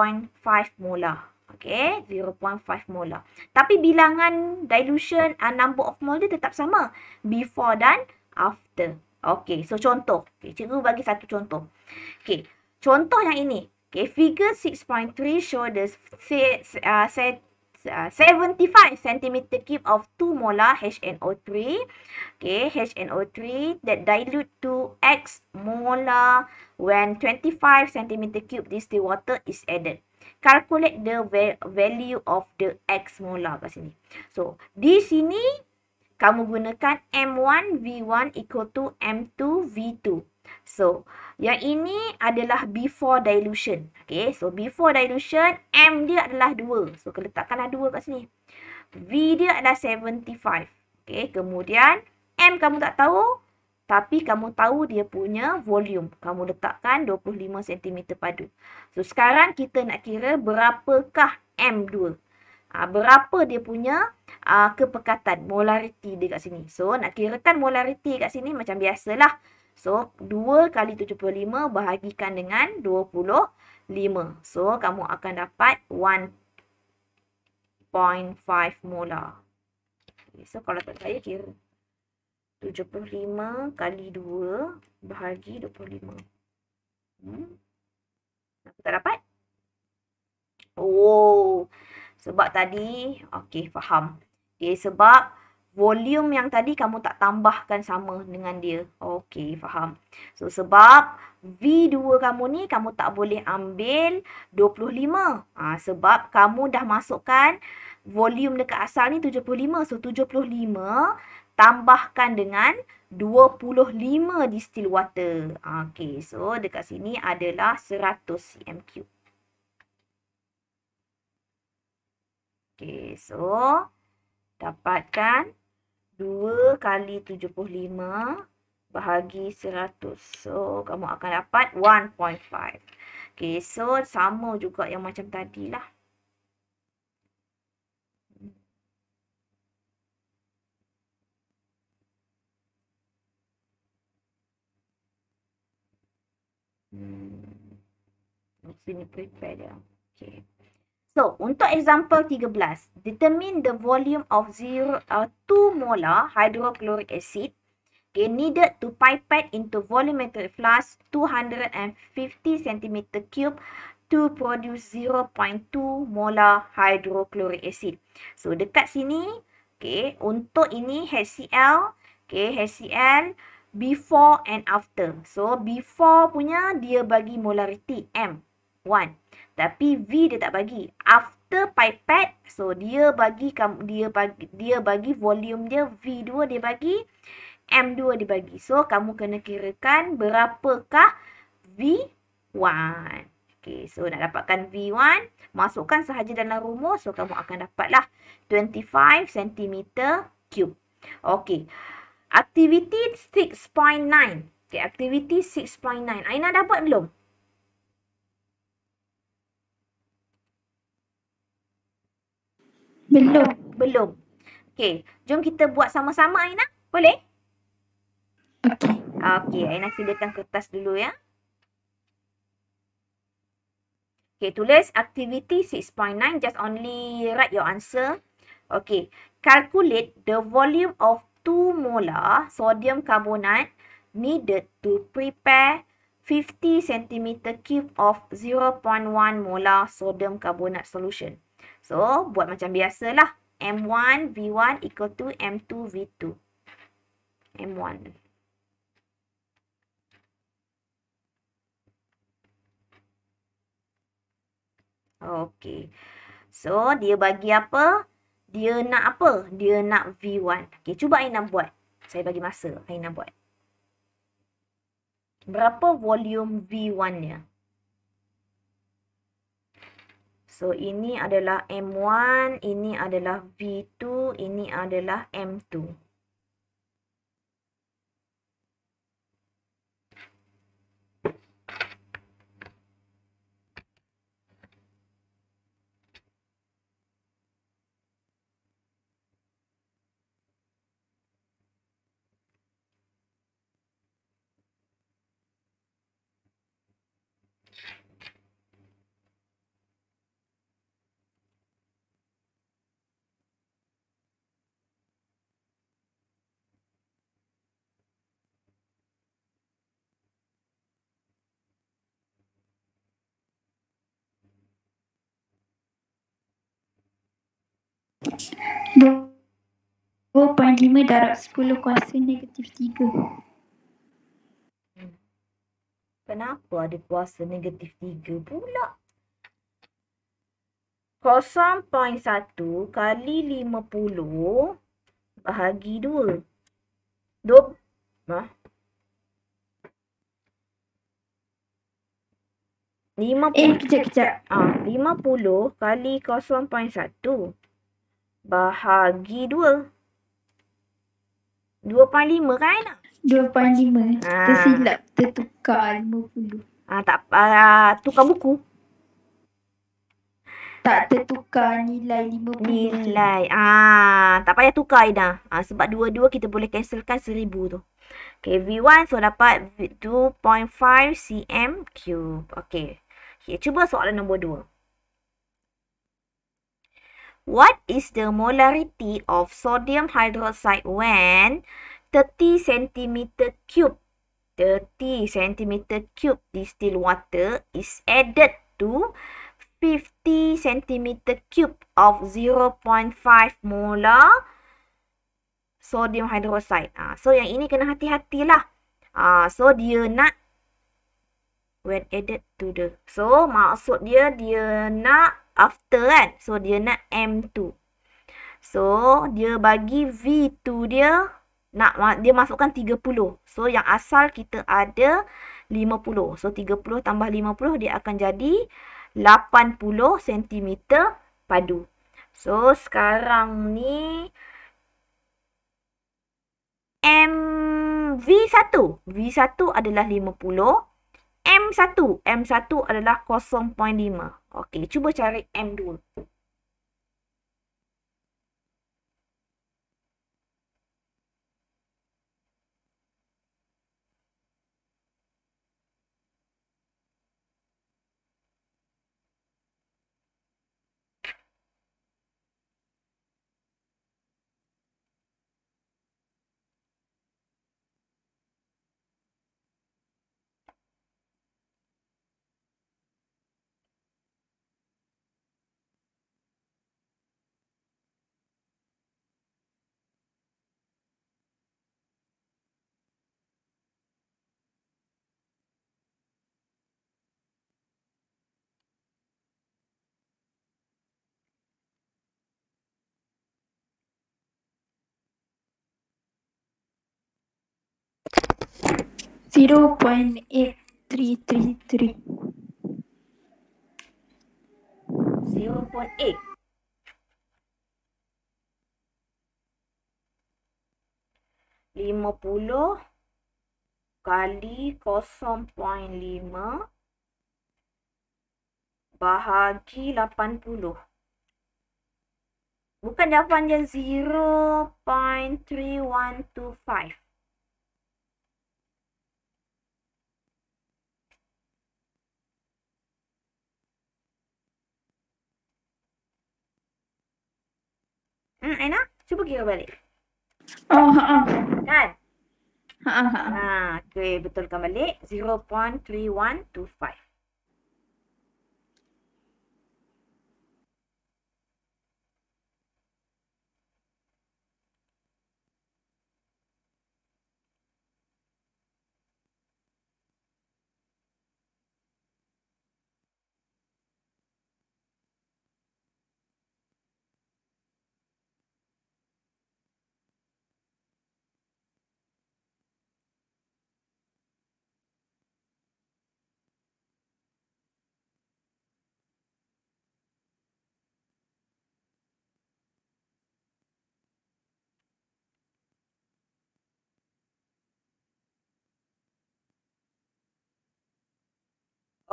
molar. Okay, 0.5 molar. Tapi bilangan dilution, uh, number of mole dia tetap sama. Before dan after. Okey, so contoh. Okay, cikgu bagi satu contoh. Okey, contoh yang ini. Okay, figure 6.3 show the set... Uh, 75 uh, cm cube of 2 molar HNO3 okay HNO3 that dilute to x molar when 25 cm cube distilled water is added calculate the value of the x molar kat sini so di sini kamu gunakan M1 V1 equal to M2 V2. So, yang ini adalah before dilution. Okay, so before dilution, M dia adalah 2. So, letakkanlah 2 kat sini. V dia adalah 75. Okay, kemudian M kamu tak tahu. Tapi kamu tahu dia punya volume. Kamu letakkan 25 cm padu. So, sekarang kita nak kira berapakah M2 uh, berapa dia punya uh, kepekatan, molariti dia kat sini. So, nak kirakan molariti kat sini macam biasalah. So, 2 kali 75 bahagikan dengan 25. So, kamu akan dapat 1.5 molar. Okay, so, kalau tak saya kira. 75 kali 2 bahagi 25. Hmm? Aku tak dapat? Oh, sebab tadi, okey faham. Okay, sebab volume yang tadi kamu tak tambahkan sama dengan dia. Okey, faham. So, sebab V2 kamu ni kamu tak boleh ambil 25. Ha, ah, sebab kamu dah masukkan volume dekat asal ni 75. So, 75 tambahkan dengan 25 distil water. Ah, okey, so dekat sini adalah 100 cm3. Okey, so dapatkan 2 kali 75 bahagi 100. So, kamu akan dapat 1.5. Okey, so sama juga yang macam tadi lah. Hmm. Sini prepare dia. Okey. So, untuk example 13, determine the volume of zero uh, molar hydrochloric acid okay, needed to pipette into volumetric flask 250 cm cube to produce 0.2 molar hydrochloric acid. So, dekat sini, okay, untuk ini HCl, okay, HCl before and after. So, before punya dia bagi molarity M, 1 tapi V dia tak bagi after pipette so dia bagi dia bagi dia bagi volume dia V2 dia bagi M2 dia bagi so kamu kena kirakan berapakah V1 okey so nak dapatkan V1 masukkan sahaja dalam rumus so kamu akan dapatlah 25 cm kub okey aktiviti 6.9 okey aktiviti 6.9 Aina dapat belum Belum. Belum. Okey. Jom kita buat sama-sama Aina. Boleh? Okey. Okey. Aina silakan kertas dulu ya. Okey. Tulis aktiviti 6.9. Just only write your answer. Okey. Calculate the volume of 2 molar sodium carbonate needed to prepare 50 cm cube of 0.1 molar sodium carbonate solution. So, buat macam biasa lah. M1, V1 equal to M2, V2. M1. Okay. So, dia bagi apa? Dia nak apa? Dia nak V1. Okay, cuba Aina buat. Saya bagi masa Aina buat. Berapa volume V1-nya? So, ini adalah M1, ini adalah V2, ini adalah M2. 2.5 darab 10 kuasa negatif 3. Kenapa ada kuasa negatif 3 pula? 0.1 kali 50 bahagi 2. 2 ha? 50 eh, kejap, kejap. Ha, 50 kali 0.1 bahagi 2. 2.5 kan anak? 2.5. Ah. Tersilap. Tertukar 50. Ah, tak, ah, tukar buku? Tak tertukar nilai 50. Nilai. Ah, tak payah tukar Aina. Ah, sebab dua-dua kita boleh cancelkan 1000 tu. Okay, V1 so dapat 2.5 cm cube. Okay. okay cuba soalan nombor 2. What is the molarity of sodium hydroxide when 30 cm cube 30 cm cube distilled water is added to 50 cm cube of 0.5 molar sodium hydroxide. Ah, so yang ini kena hati-hatilah. Ah, so dia nak when added to the. So maksud dia dia nak after kan. So, dia nak M2. So, dia bagi V2 dia. nak Dia masukkan 30. So, yang asal kita ada 50. So, 30 tambah 50 dia akan jadi 80 cm padu. So, sekarang ni MV1. V1 adalah M1. M1 adalah 0.5. Okey, cuba cari M2. 50 kali 0.5 bahagi 80. Bukan jawapan je 0.3125. Hmm, Aina, cuba kira balik. Oh, ha, ha. Kan? Ha, ha. Ha, ah, okay, betulkan balik. 0.3125.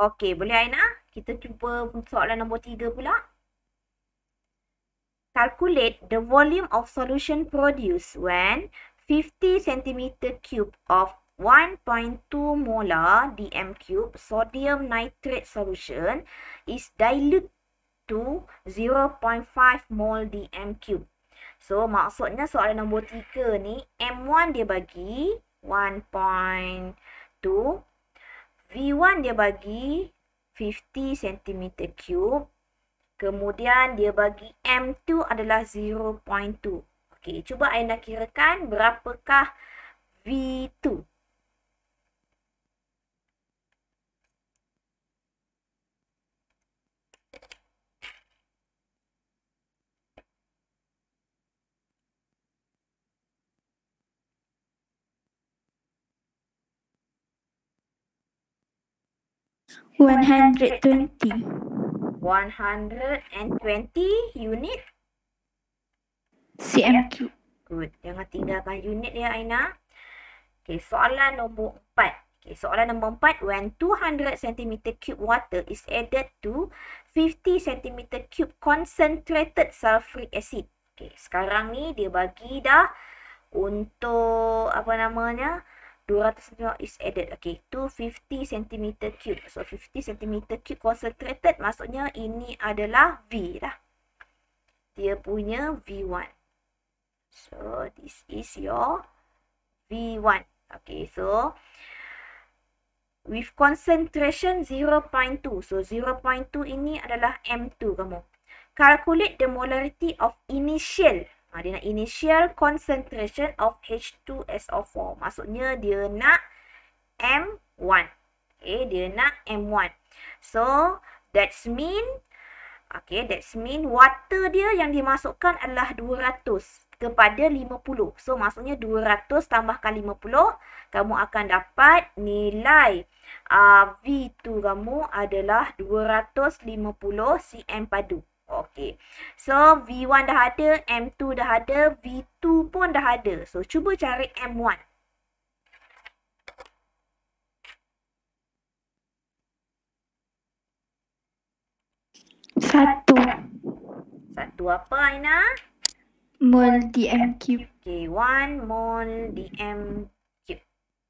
Okey, boleh Aina? Kita cuba soalan nombor tiga pula. Calculate the volume of solution produced when 50 cm3 of 1.2 molar dm3 sodium nitrate solution is dilute to 0.5 mol dm3. So, maksudnya soalan nombor tiga ni, M1 dia bagi 1.2 V1 dia bagi 50 cm3. Kemudian dia bagi M2 adalah 0.2. Okey, cuba anda kirakan berapakah V2. 120 unit? CMQ. Ya. Good. Jangan tinggalkan unit ya Aina. Okay, soalan nombor 4. Okay, soalan nombor 4. When 200 cm cube water is added to 50 cm cube concentrated sulfuric acid. Okay, sekarang ni dia bagi dah untuk apa namanya? 200 cm is added. Okay, 250 cm cube. So, 50 cm cube concentrated maksudnya ini adalah V lah. Dia punya V1. So, this is your V1. Okay, so with concentration 0.2. So, 0.2 ini adalah M2 kamu. Calculate the molarity of initial Ha, dia nak initial concentration of H2SO4. Maksudnya dia nak M1. Okay, dia nak M1. So, that's mean, okay, that's mean water dia yang dimasukkan adalah 200 kepada 50. So, maksudnya 200 tambahkan 50, kamu akan dapat nilai uh, ah, V2 kamu adalah 250 cm padu. Okey, So, V1 dah ada, M2 dah ada, V2 pun dah ada. So, cuba cari M1. Satu. Satu apa, Aina? Mol DM cube. Okay, one mol DM cube.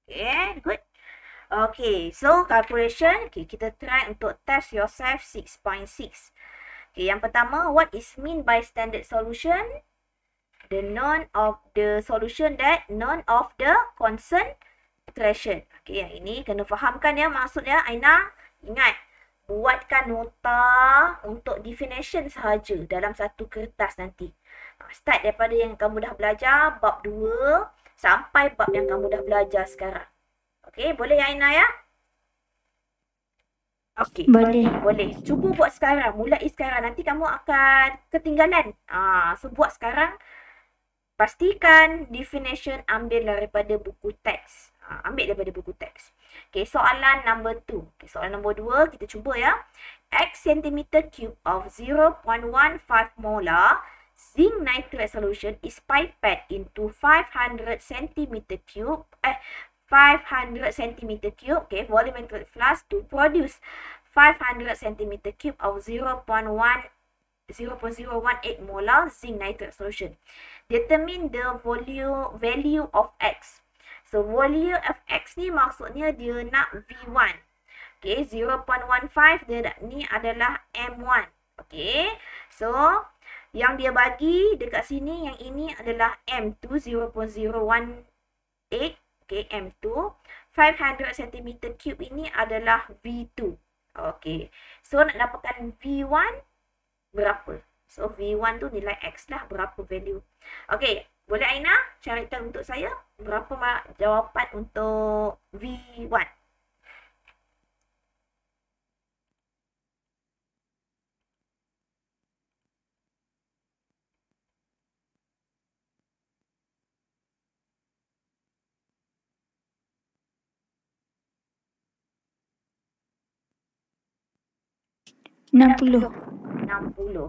Eh, okay, good. Okay, so calculation. Okay, kita try untuk test yourself 6.6. Okay, yang pertama, what is mean by standard solution? The none of the solution that none of the concentration. Okay, yang ini kena fahamkan ya maksudnya Aina. Ingat, buatkan nota untuk definition sahaja dalam satu kertas nanti. Ha, start daripada yang kamu dah belajar, bab 2 sampai bab yang kamu dah belajar sekarang. Okay, boleh ya Aina ya? Okey. Boleh. Boleh. Cuba buat sekarang. Mulai sekarang. Nanti kamu akan ketinggalan. Ah, so buat sekarang. Pastikan definition ambil daripada buku teks. Ah, ambil daripada buku teks. Okey, soalan number 2. Okay, soalan number 2 kita cuba ya. X cm cube of 0.15 molar zinc nitrate solution is pipette into 500 cm cube eh 500 cm3, okay, volumetric flux to produce 500 cm3 of 0.1 0.018 molar zinc nitrate solution. Determine the volume value of x. So volume of x ni maksudnya dia nak V1. Okay, 0.15 dia nak, ni adalah M1. Okay, so yang dia bagi dekat sini yang ini adalah M 2 0.018 M tu 500 cm3 ini adalah V2. Okey. So nak dapatkan V1 berapa? So V1 tu nilai X lah berapa value. Okey. Boleh Aina carikan untuk saya berapa jawapan untuk V1? Okey. 60. 60. 60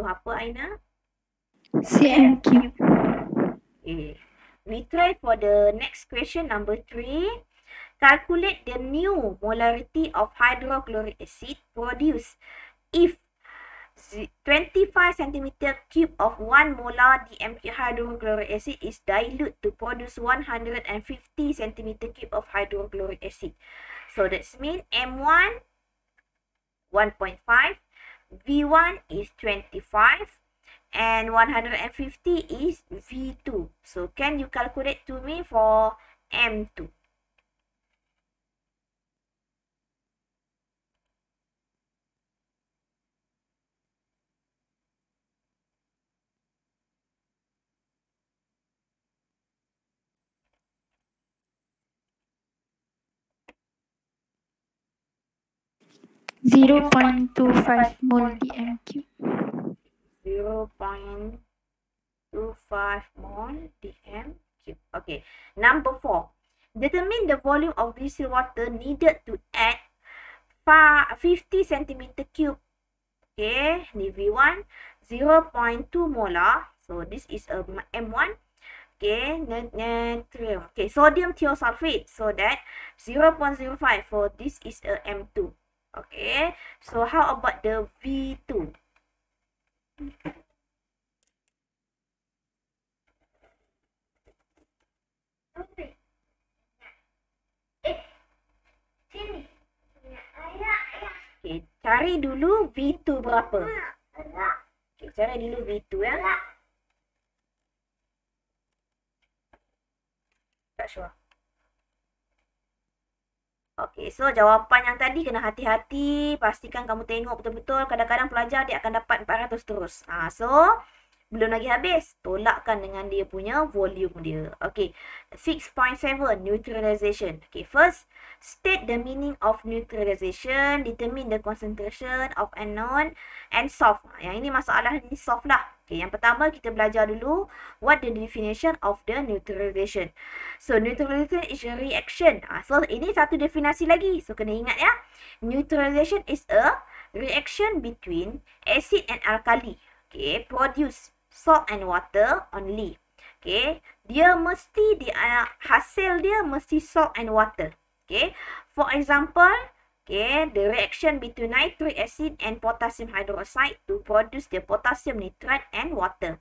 apa Aina? CMQ. Okay. Eh, we try for the next question number three. Calculate the new molarity of hydrochloric acid produced if 25 cm cube of one molar DMQ hydrochloric acid is dilute to produce 150 cm cube of hydrochloric acid. So that's mean M1 1.5 V1 is 25 and 150 is V2 so can you calculate to me for M2 0.25 mol DMQ. 0.25 mol DMQ. Okay. Number 4. Determine the volume of distilled water needed to add 50 cm cube. Okay. Ni V1. 0.2 molar. So, this is a M1. Okay, natrium. Okay, sodium thiosulfate. So, that 0.05. For this is a M2. Okay, so how about the V2? Eh, okay, cari dulu V2 berapa? Okay, cari dulu V2 ya. ya. Tak sure. Okey, so jawapan yang tadi kena hati-hati, pastikan kamu tengok betul-betul. Kadang-kadang pelajar dia akan dapat 400 terus. ha, so belum lagi habis, tolakkan dengan dia punya volume dia. Okey, 6.7 neutralization. Okey, first state the meaning of neutralization, determine the concentration of anion and soft. Yang ini masalah ni soft lah. Okay, yang pertama kita belajar dulu what the definition of the neutralization. So neutralization is a reaction. Ah, so ini satu definisi lagi. So kena ingat ya. Neutralization is a reaction between acid and alkali. Okay, produce salt and water only. Okay, dia mesti dia ah, hasil dia mesti salt and water. Okay, for example. Okay, the reaction between nitric acid and potassium hydroxide to produce the potassium nitrate and water.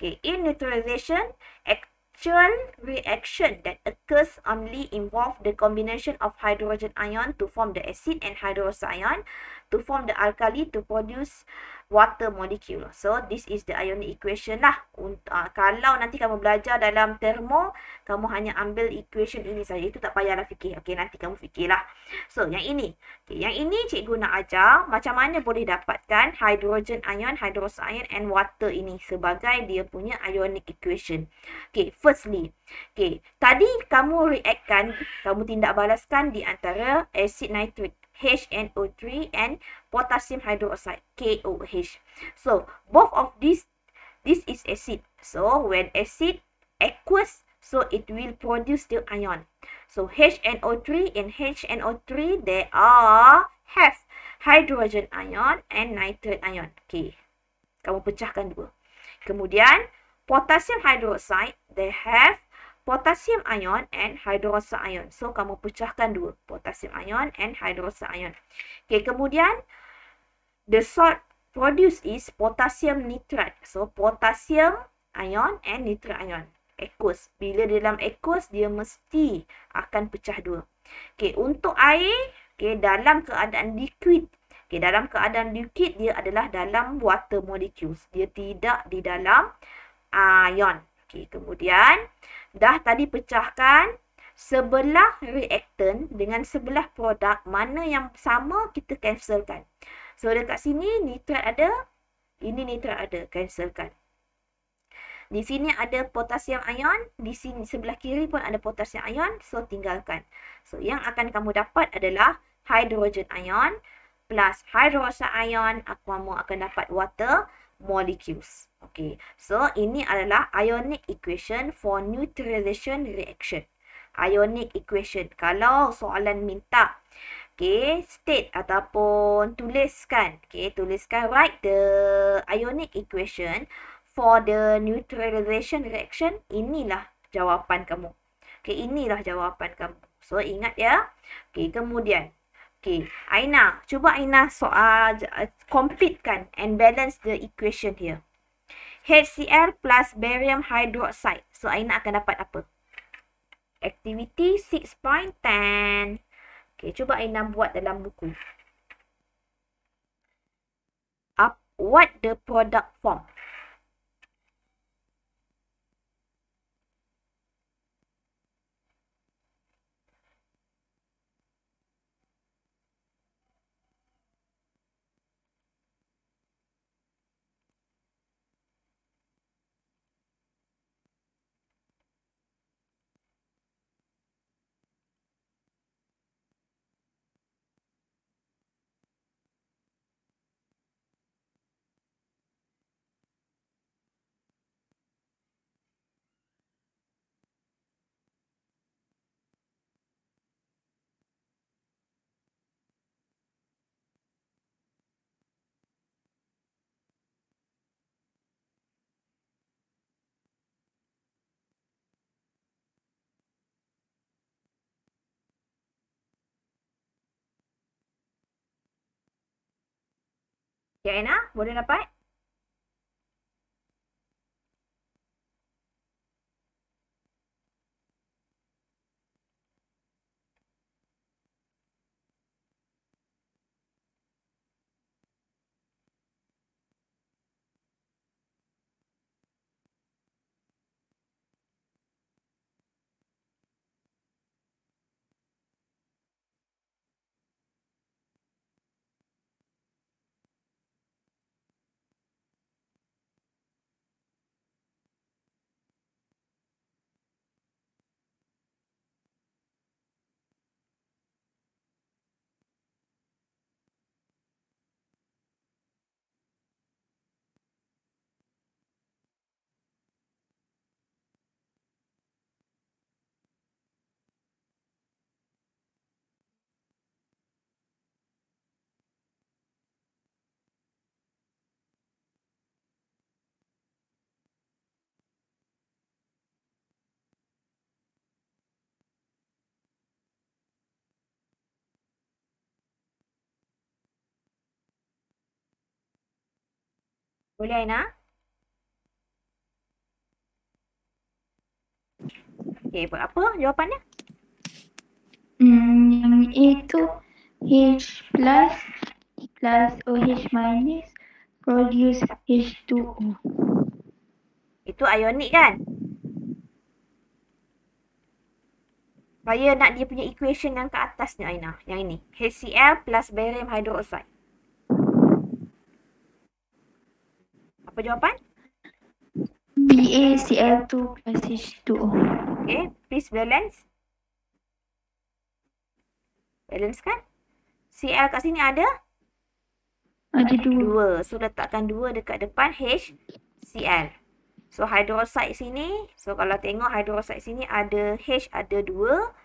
Okay, in neutralization, actual reaction that occurs only involve the combination of hydrogen ion to form the acid and hydroxide ion to form the alkali to produce water molecule. So, this is the ionic equation lah. Uh, kalau nanti kamu belajar dalam termo, kamu hanya ambil equation ini saja. Itu tak payahlah fikir. Okay, nanti kamu fikirlah. So, yang ini. Okay, yang ini cikgu nak ajar macam mana boleh dapatkan hydrogen ion, hydrous ion and water ini sebagai dia punya ionic equation. Okay, firstly. Okay, tadi kamu reactkan, kamu tindak balaskan di antara acid nitrate. HNO3 and potassium hydroxide KOH. So both of these, this is acid. So when acid aqueous, so it will produce the ion. So HNO3 and HNO3, they are have hydrogen ion and nitrate ion. Okay, kamu pecahkan dua. Kemudian potassium hydroxide, they have potassium ion and hydroxide ion. So, kamu pecahkan dua. Potassium ion and hydroxide ion. Okay, kemudian, the salt produced is potassium nitrate. So, potassium ion and nitrate ion. Aqueous. Bila dalam aqueous, dia mesti akan pecah dua. Okay, untuk air, okay, dalam keadaan liquid, okay, dalam keadaan liquid, dia adalah dalam water molecules. Dia tidak di dalam ion. Okey, kemudian dah tadi pecahkan sebelah reaktan dengan sebelah produk mana yang sama kita cancelkan. So dekat sini nitrat ada, ini nitrat ada, cancelkan. Di sini ada potasium ion, di sini sebelah kiri pun ada potasium ion, so tinggalkan. So yang akan kamu dapat adalah hidrogen ion plus hydroxide ion, aku kamu akan dapat water molecules. Okay, so ini adalah ionic equation for neutralization reaction. Ionic equation. Kalau soalan minta, okay, state ataupun tuliskan, okay, tuliskan write the ionic equation for the neutralization reaction. Inilah jawapan kamu. Okay, inilah jawapan kamu. So, ingat ya. Okay, kemudian. Okay, Aina. Cuba Aina soal, uh, complete kan and balance the equation here. HCl plus barium hydroxide. So, Aina akan dapat apa? Aktiviti 6.10. Okay, cuba Aina buat dalam buku. Up, what the product form? Okay, Aina, boleh dapat? Boleh Aina? Okey, buat apa jawapannya? Hmm, yang A tu H plus plus OH minus produce H2O. Itu ionik kan? Saya nak dia punya equation yang ke atas ni Aina. Yang ini. HCl plus barium hydroxide. Apa jawapan? BACL2 plus H2O. Okay, please balance. Balance kan? CL kat sini ada? Ada dua. dua. So, letakkan dua dekat depan H HCl. So, hydroxide sini. So, kalau tengok hydroxide sini ada H, ada dua.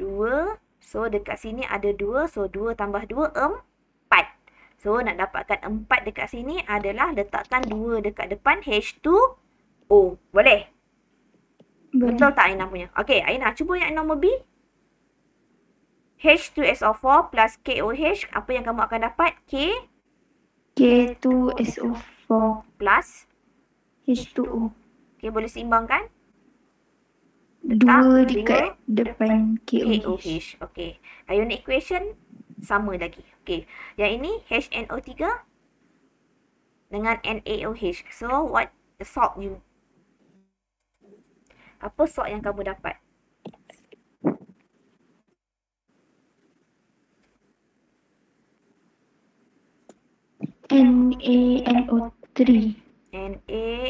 Dua. So, dekat sini ada dua. So, dua tambah dua, empat. So nak dapatkan 4 dekat sini adalah letakkan 2 dekat depan H2O. Boleh? Boleh. Betul tak Aina punya? Okay Aina cuba yang nombor B. H2SO4 plus KOH apa yang kamu akan dapat? K? K2SO4 plus H2O. Okay boleh seimbangkan? dua 2 dekat depan KOH. KOH. Okay. Ionic equation sama lagi. Okay, yang ini HNO3 dengan NaOH. So, what the salt you? Apa salt yang kamu dapat? NaNO3.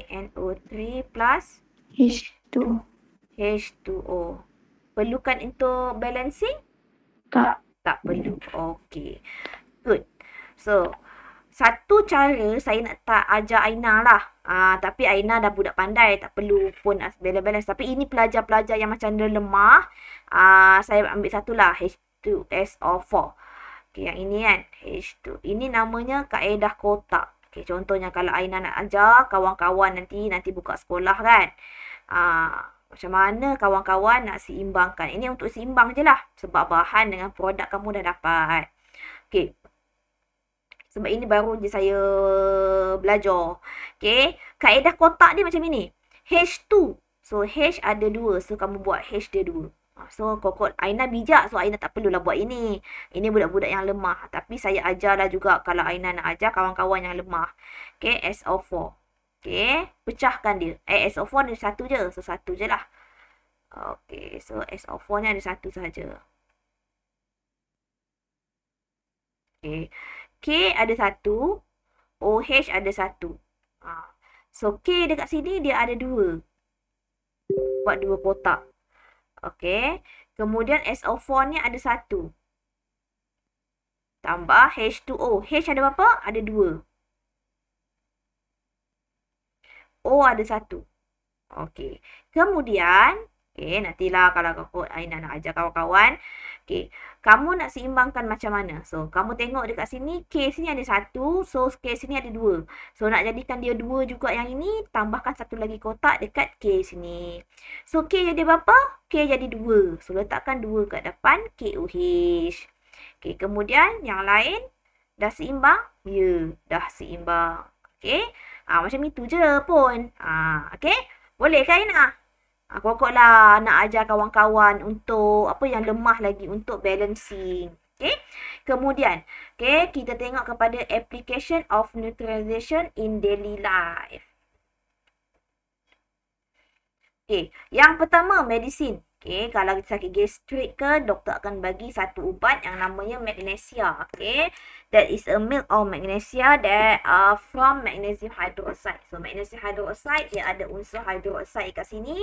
NaNO3 plus? H2O. H2O. Perlukan untuk balancing? Tak. Tak perlu. Okay. Good. So, satu cara saya nak tak ajar Aina lah. Uh, tapi Aina dah budak pandai. Tak perlu pun balance-balance. Tapi ini pelajar-pelajar yang macam dia lemah. Uh, saya ambil satu lah. H2SO4. Okay, yang ini kan. H2. Ini namanya kaedah kotak. Okay, contohnya kalau Aina nak ajar kawan-kawan nanti nanti buka sekolah kan. Ah. Macam mana kawan-kawan nak seimbangkan. Ini untuk seimbang je lah. Sebab bahan dengan produk kamu dah dapat. Okay. Sebab ini baru je saya belajar. Okay. Kaedah kotak dia macam ini. H2. So, H ada dua, So, kamu buat H dia 2. Ah, so, kokot Aina bijak. So, Aina tak perlulah buat ini. Ini budak-budak yang lemah. Tapi, saya ajarlah juga kalau Aina nak ajar kawan-kawan yang lemah. Okay, SO4. Okay. Pecahkan dia. Eh, S of ni satu je. So, satu je lah. Okay. So, SO4 1 ni ada satu saja. Okay. K ada satu. OH ada satu. Ha. So, K dekat sini dia ada dua. Buat dua kotak. Okay. Kemudian SO4 ni ada satu. Tambah H2O. H ada berapa? Ada dua. O oh, ada satu. Okey. Kemudian, okey, nantilah kalau kau Aina nak ajar kawan-kawan. Okey. Kamu nak seimbangkan macam mana? So, kamu tengok dekat sini, K sini ada satu. So, K sini ada dua. So, nak jadikan dia dua juga yang ini, tambahkan satu lagi kotak dekat K sini. So, K jadi berapa? K jadi dua. So, letakkan dua kat depan KOH. Okey, kemudian yang lain dah seimbang? Ya, dah seimbang. Okey. Ha, macam itu je pun. Ha, ah, okay? Boleh kan Aina? Ha, ah, Kokoklah nak ajar kawan-kawan untuk apa yang lemah lagi untuk balancing. Okay? Kemudian, okay, kita tengok kepada application of neutralization in daily life. Okay, yang pertama, medicine. Okey, kalau sakit gastrik ke, doktor akan bagi satu ubat yang namanya magnesia. Okey, that is a milk of magnesia that uh, from magnesium hydroxide. So, magnesium hydroxide, dia ada unsur hydroxide kat sini.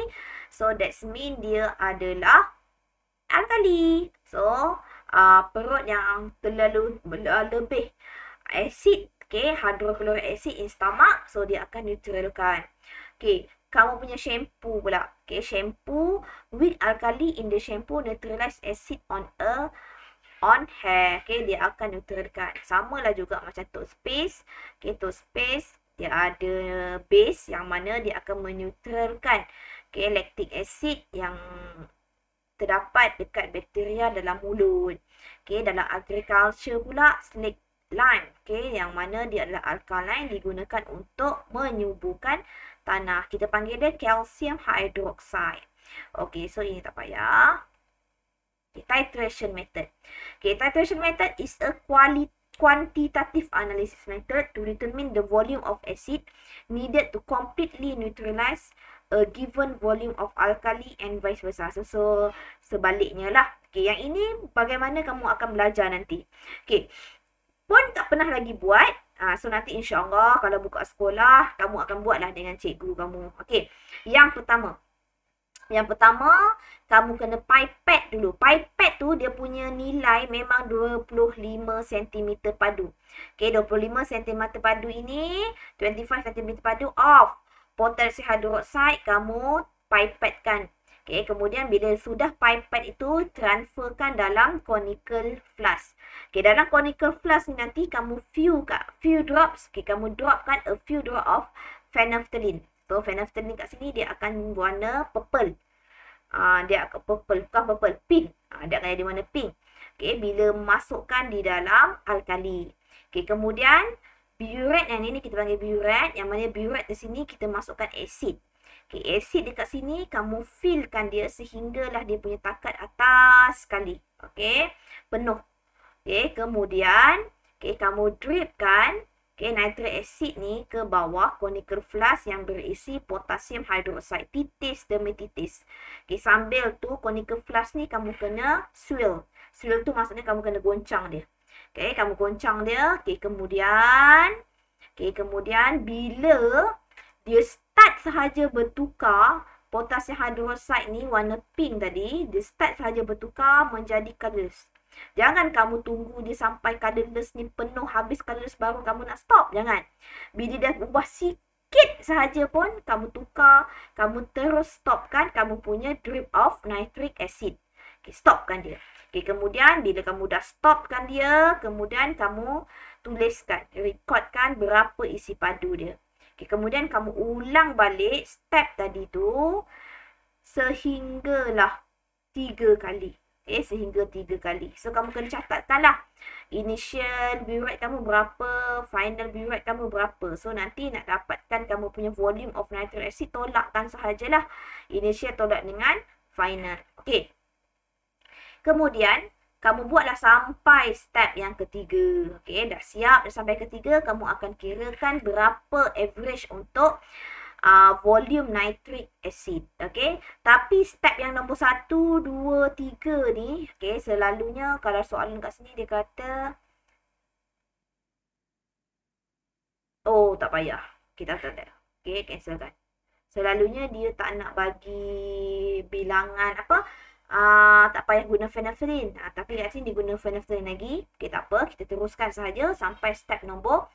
So, that mean dia adalah alkali. So, uh, perut yang terlalu uh, lebih asid, okay, hydrochloric acid in stomach, so dia akan neutralkan. Okay, kamu punya shampoo pula. Okay, shampoo with alkali in the shampoo neutralize acid on a on hair. Okay, dia akan neutralkan. Sama lah juga macam toothpaste. Okay, toothpaste dia ada base yang mana dia akan menutralkan okay, lactic acid yang terdapat dekat bakteria dalam mulut. Okay, dalam agriculture pula, snake lime. Okay, yang mana dia adalah alkaline digunakan untuk menyubuhkan tanah. Kita panggil dia calcium hydroxide. Okey, so ini tak payah. Okay, titration method. Okay, titration method is a quality quantitative analysis method to determine the volume of acid needed to completely neutralize a given volume of alkali and vice versa. So, so sebaliknya lah. Okay, yang ini bagaimana kamu akan belajar nanti. Okay, pun tak pernah lagi buat, Uh, so nanti insyaAllah kalau buka sekolah, kamu akan buatlah dengan cikgu kamu. Okey, yang pertama. Yang pertama, kamu kena pipet dulu. Pipet tu dia punya nilai memang 25 cm padu. Okey, 25 cm padu ini, 25 cm padu of potensi hadroxide kamu pipetkan Okay, kemudian bila sudah pipet itu transferkan dalam conical flask. Okay, dalam conical flask ni nanti kamu few kat few drops. Okay, kamu dropkan a few drop of phenolphthalein. So, phenolphthalein kat sini dia akan warna purple. Ah, dia akan purple, bukan purple, pink. Ah, uh, dia akan jadi warna pink. Okay, bila masukkan di dalam alkali. Okay, kemudian burette yang ini kita panggil burette. Yang mana burette di sini kita masukkan asid okay, asid dekat sini kamu fillkan dia sehinggalah dia punya takat atas sekali okay, penuh Okay kemudian okay kamu dripkan okay nitric acid ni ke bawah conical flask yang berisi potassium hydroxide titis demi titis okey sambil tu conical flask ni kamu kena swill, swill tu maksudnya kamu kena goncang dia Okay kamu goncang dia Okay kemudian okay kemudian bila dia start sahaja bertukar potassium hydroxide ni warna pink tadi, dia start sahaja bertukar menjadi colorless. Jangan kamu tunggu dia sampai colorless ni penuh habis colorless baru kamu nak stop. Jangan. Bila dia dah ubah sikit sahaja pun, kamu tukar, kamu terus stopkan kamu punya drip of nitric acid. Okay, stopkan dia. Okay, kemudian bila kamu dah stopkan dia, kemudian kamu tuliskan, rekodkan berapa isi padu dia. Okay, kemudian kamu ulang balik step tadi tu sehinggalah tiga kali. Okay, sehingga tiga kali. So, kamu kena catatkan lah. Initial view rate kamu berapa, final view rate kamu berapa. So, nanti nak dapatkan kamu punya volume of nitric acid, tolakkan sahajalah. Initial tolak dengan final. Okay. Kemudian, kamu buatlah sampai step yang ketiga. Okey, dah siap dah sampai ketiga, kamu akan kirakan berapa average untuk uh, volume nitric acid. Okey, tapi step yang nombor satu, dua, tiga ni, okey, selalunya kalau soalan kat sini dia kata Oh, tak payah. Kita okay, tak ada. Okey, cancelkan. Selalunya dia tak nak bagi bilangan apa? Uh, tak payah guna phenylephrine uh, ah, tapi reaksi dia guna phenylephrine lagi okey tak apa kita teruskan saja sampai step nombor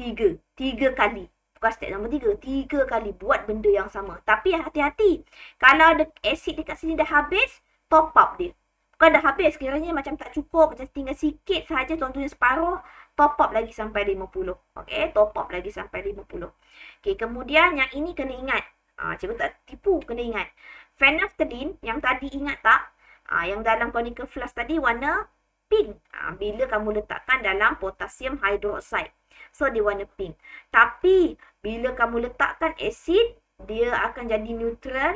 3 3 kali bukan step nombor 3 3 kali buat benda yang sama tapi hati-hati kalau ada asid dekat sini dah habis top up dia bukan dah habis kiranya macam tak cukup macam tinggal sikit saja contohnya separuh top up lagi sampai 50 okey top up lagi sampai 50 okey kemudian yang ini kena ingat Ah, uh, cikgu tak tipu, kena ingat phenolphthalein yang tadi ingat tak? Ah yang dalam conical flask tadi warna pink. Ah bila kamu letakkan dalam potassium hydroxide. So dia warna pink. Tapi bila kamu letakkan asid dia akan jadi neutral.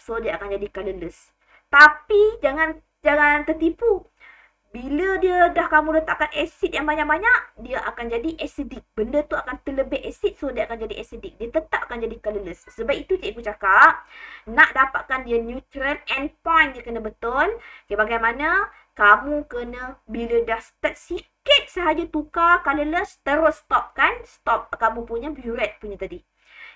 So dia akan jadi colorless. Tapi jangan jangan tertipu. Bila dia dah kamu letakkan asid yang banyak-banyak, dia akan jadi asidik. Benda tu akan terlebih asid so dia akan jadi asidik. Dia tetap akan jadi colorless. Sebab itu cikgu cakap, nak dapatkan dia neutral end point dia kena betul. Okay, bagaimana? Kamu kena bila dah start sikit sahaja tukar colorless, terus stop kan? Stop kamu punya burette punya tadi.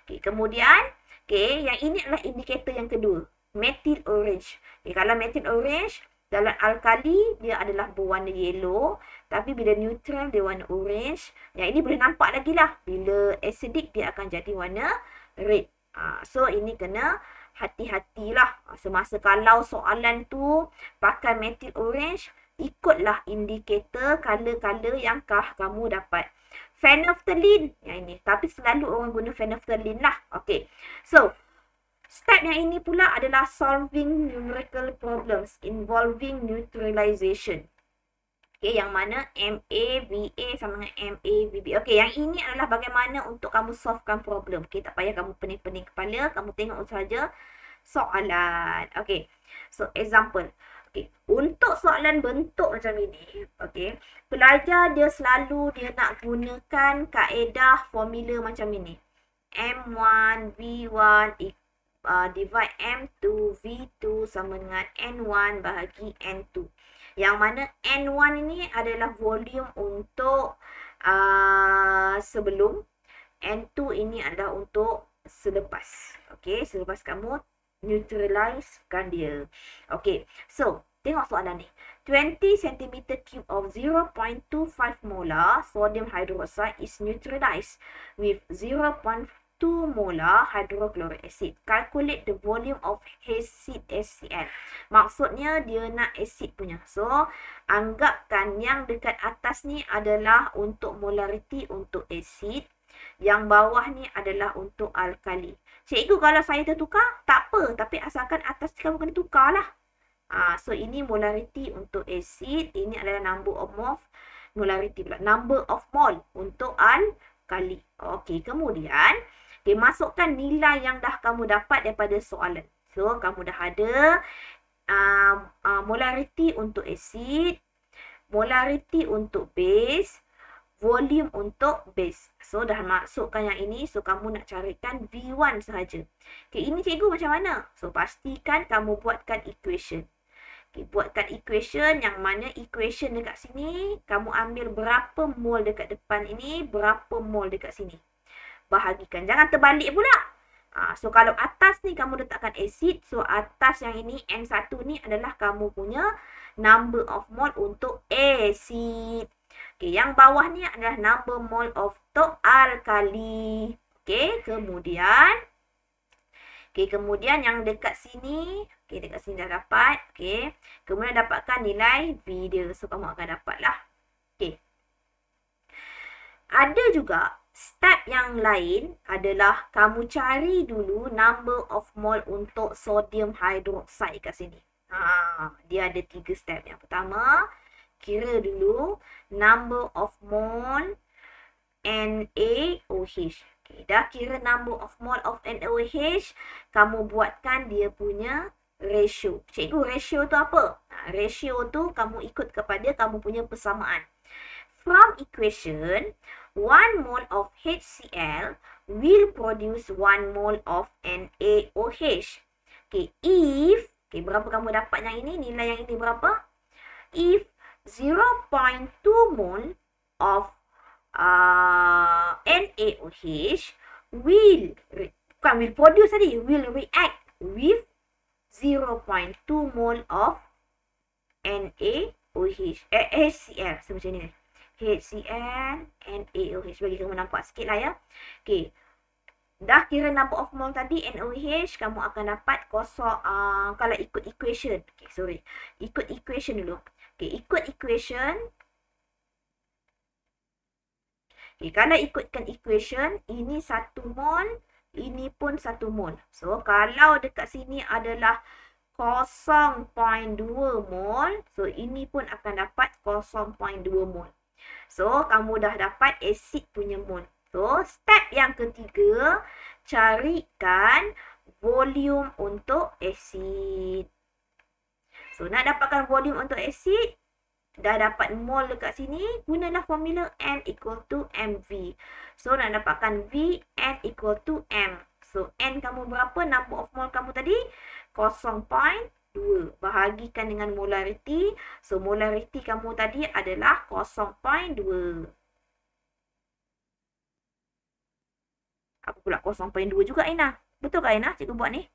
Okay, kemudian, okay, yang ini adalah indikator yang kedua. Methyl orange. Okay, kalau methyl orange, dalam alkali, dia adalah berwarna yellow. Tapi bila neutral, dia warna orange. Yang ini boleh nampak lagi lah. Bila acidic, dia akan jadi warna red. Ha, so, ini kena hati-hatilah. Ha, semasa kalau soalan tu pakai metil orange, ikutlah indikator color-color yang kah kamu dapat. Phenophthalene. Yang ini. Tapi selalu orang guna phenophthalene lah. Okay. So, Step yang ini pula adalah solving numerical problems involving neutralization. Okay, yang mana MA, VA sama dengan MA, VB. Okay, yang ini adalah bagaimana untuk kamu solvekan problem. Okay, tak payah kamu pening-pening kepala. Kamu tengok saja soalan. Okay, so example. Okay, untuk soalan bentuk macam ini. Okay, pelajar dia selalu dia nak gunakan kaedah formula macam ini. M1, V1 uh, divide M2 V2 sama dengan N1 bahagi N2. Yang mana N1 ini adalah volume untuk uh, sebelum. N2 ini adalah untuk selepas. Okay, selepas kamu neutralisekan dia. Okay, so tengok soalan ni. 20 cm3 of 0.25 molar sodium hydroxide is neutralized with 2 molar hydrochloric acid. Calculate the volume of acid HCl. Maksudnya dia nak asid punya. So, anggapkan yang dekat atas ni adalah untuk molarity untuk asid. Yang bawah ni adalah untuk alkali. Cikgu kalau saya tertukar, tak apa. Tapi asalkan atas kamu kena tukarlah. Ah, so, ini molarity untuk asid. Ini adalah number of mol. Molarity pula. Number of mol untuk alkali. Okey, kemudian... Okey, masukkan nilai yang dah kamu dapat daripada soalan. So, kamu dah ada uh, uh, molariti untuk acid, molariti untuk base, volume untuk base. So, dah masukkan yang ini. So, kamu nak carikan V1 sahaja. Okey, ini cikgu macam mana? So, pastikan kamu buatkan equation. Okey, buatkan equation yang mana equation dekat sini. Kamu ambil berapa mol dekat depan ini, berapa mol dekat sini bahagikan. Jangan terbalik pula. Ha, so, kalau atas ni kamu letakkan acid. So, atas yang ini N1 ni adalah kamu punya number of mole untuk acid. Okay, yang bawah ni adalah number mole of to alkali. Okay, kemudian. Okay, kemudian yang dekat sini. Okay, dekat sini dah dapat. Okay, kemudian dapatkan nilai B dia. So, kamu akan dapatlah. Okay. Ada juga Step yang lain adalah kamu cari dulu number of mole untuk sodium hydroxide kat sini. Ha, dia ada tiga step. Yang pertama, kira dulu number of mole NaOH. Okay, dah kira number of mole of NaOH, kamu buatkan dia punya ratio. Cikgu, ratio tu apa? Ha, ratio tu kamu ikut kepada kamu punya persamaan from equation, 1 mole of HCl will produce 1 mole of NaOH. Okay, if, okay, berapa kamu dapat yang ini? Nilai yang ini berapa? If 0.2 mole of uh, NaOH will, bukan will produce tadi, will react with 0.2 mole of NaOH, eh, HCl, macam ni. HCN and AOH. Bagi kamu nampak sikit lah ya. Okay. Dah kira number of mole tadi NOH kamu akan dapat kosong uh, kalau ikut equation. Okay, sorry. Ikut equation dulu. Okay, ikut equation. Okay, kalau ikutkan equation, ini satu mol, ini pun satu mol. So, kalau dekat sini adalah 0.2 mol, so ini pun akan dapat 0.2 mol. So, kamu dah dapat asid punya mol. So, step yang ketiga, carikan volume untuk asid. So, nak dapatkan volume untuk asid, dah dapat mol dekat sini, gunalah formula N equal to MV. So, nak dapatkan V, N equal to M. So, N kamu berapa? Number of mol kamu tadi? 2 bahagikan dengan molariti. So molariti kamu tadi adalah 0.2. Apa pula 0.2 juga Aina? Betul ke Aina cikgu buat ni?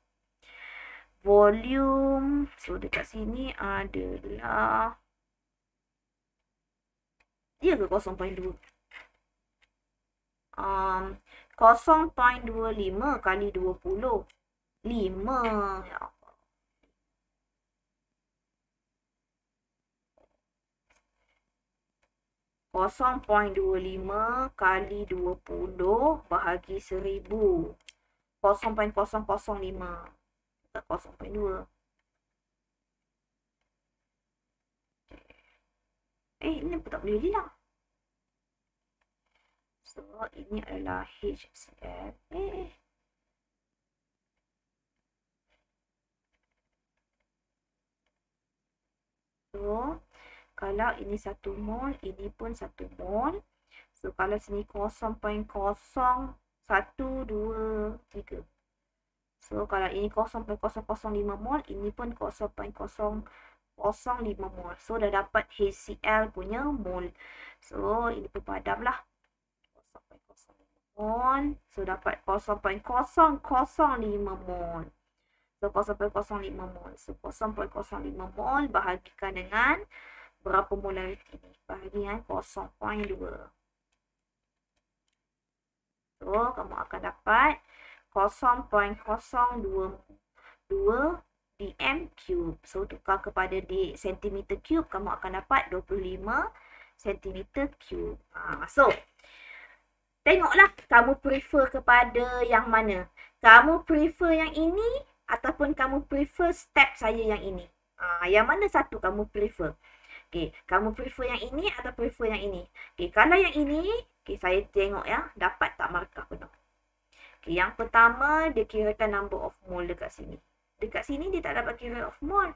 Volume so dekat sini adalah dia ke 0.2? Um, 0.25 kali 20. 5. Ya, 0.25 kali 20 bahagi 1000. 0.005. Eh, ini pun tak boleh hilang. So, ini adalah HCF. Eh. So, kalau ini satu mol, ini pun satu mol. So, kalau sini 0.0123. So, kalau ini 0.005 mol, ini pun 0.005 mol. So, dah dapat HCl punya mol. So, ini pun padam lah. 0.005 mol. So, dapat 0.005 mol. So, 0.05 mol. So, 0.05 mol bahagikan dengan berapa molar bahagi kan 0.2 so kamu akan dapat 0.022 dm cube so tukar kepada di sentimeter cube kamu akan dapat 25 sentimeter cube ha, so tengoklah kamu prefer kepada yang mana kamu prefer yang ini ataupun kamu prefer step saya yang ini Ah, yang mana satu kamu prefer? Okey, kamu prefer yang ini atau prefer yang ini? Okey, kalau yang ini, okey saya tengok ya, dapat tak markah pun. Okey, yang pertama dia kirakan number of mole dekat sini. Dekat sini dia tak dapat kira of mole.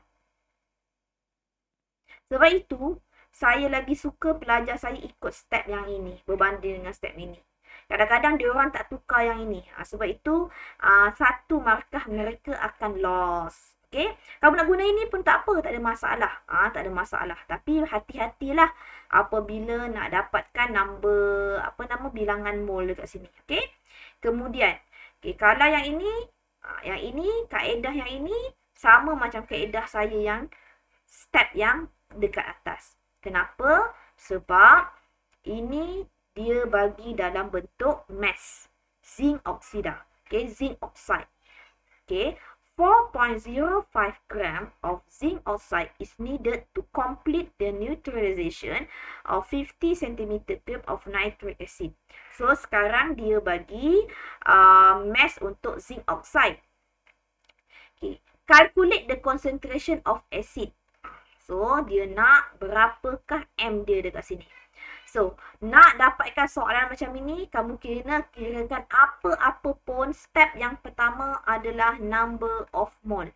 Sebab itu, saya lagi suka pelajar saya ikut step yang ini berbanding dengan step ini. Kadang-kadang dia orang tak tukar yang ini. Ha, sebab itu, uh, satu markah mereka akan loss. Okay. Kalau nak guna ini pun tak apa, tak ada masalah. Ah, ha, tak ada masalah. Tapi hati-hatilah apabila nak dapatkan nombor apa nama bilangan mol dekat sini. Okey. Kemudian, okey kalau yang ini, ha, yang ini kaedah yang ini sama macam kaedah saya yang step yang dekat atas. Kenapa? Sebab ini dia bagi dalam bentuk mass zinc oksida. Okey, zinc oxide. Okey. 4.05 gram of zinc oxide is needed to complete the neutralization of 50 cm cube of nitric acid. So sekarang dia bagi uh, mass untuk zinc oxide. Okay. Calculate the concentration of acid. So dia nak berapakah M dia dekat sini. So, nak dapatkan soalan macam ini, kamu kena kirakan apa-apa pun. Step yang pertama adalah number of mole.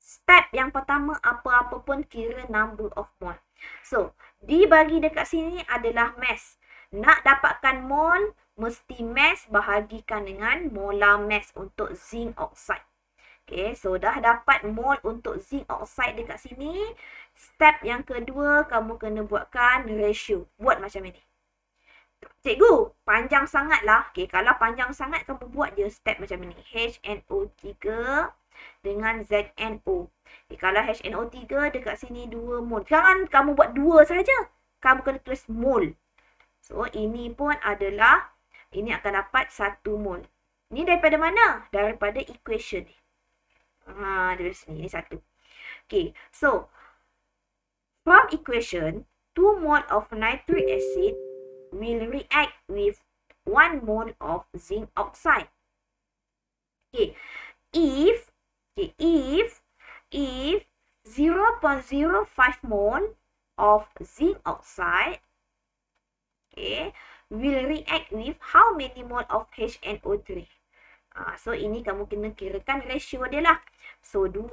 Step yang pertama apa-apa pun kira number of mole. So, dibagi dekat sini adalah mass. Nak dapatkan mole, mesti mass bahagikan dengan molar mass untuk zinc oxide. Okay, so dah dapat mole untuk zinc oxide dekat sini. Step yang kedua, kamu kena buatkan ratio. Buat macam ini. Cikgu, panjang sangatlah. Okay, kalau panjang sangat, kamu buat je step macam ini. HNO3 dengan ZNO. Okay, kalau HNO3, dekat sini 2 mol. Jangan kamu buat 2 saja. Kamu kena tulis mol. So, ini pun adalah, ini akan dapat 1 mol. Ini daripada mana? Daripada equation. Ha, dari sini. Ini 1. Okay, so, From equation, two mole of nitric acid will react with one mole of zinc oxide. Okay, if okay, if if 0.05 mole of zinc oxide okay, will react with how many mole of HNO3? Ah, so, ini kamu kena kirakan ratio dia lah. So, 2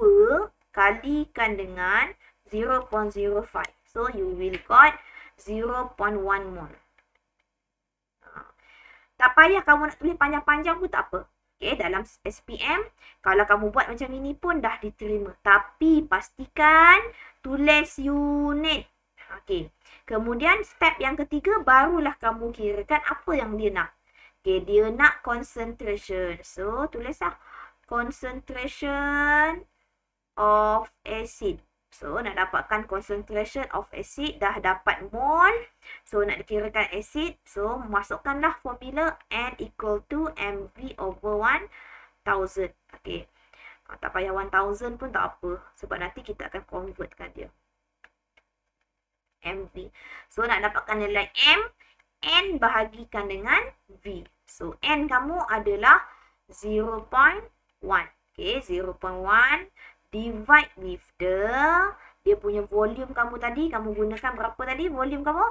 kalikan dengan 0.05 0.05. So you will got 0.1 mol. Ah. Tak payah kamu nak tulis panjang-panjang pun tak apa. Okay, dalam SPM, kalau kamu buat macam ini pun dah diterima. Tapi pastikan tulis unit. Okay. Kemudian step yang ketiga, barulah kamu kirakan apa yang dia nak. Okay, dia nak concentration. So, tulislah concentration of acid. So, nak dapatkan concentration of acid dah dapat mol. So, nak dikirakan acid. So, masukkanlah formula N equal to MV over 1000. Okay. Ah, tak payah 1000 pun tak apa. Sebab nanti kita akan convertkan dia. MV. So, nak dapatkan nilai M. N bahagikan dengan V. So, N kamu adalah 0.1. Okay, 0.1 divide with the dia punya volume kamu tadi kamu gunakan berapa tadi volume kamu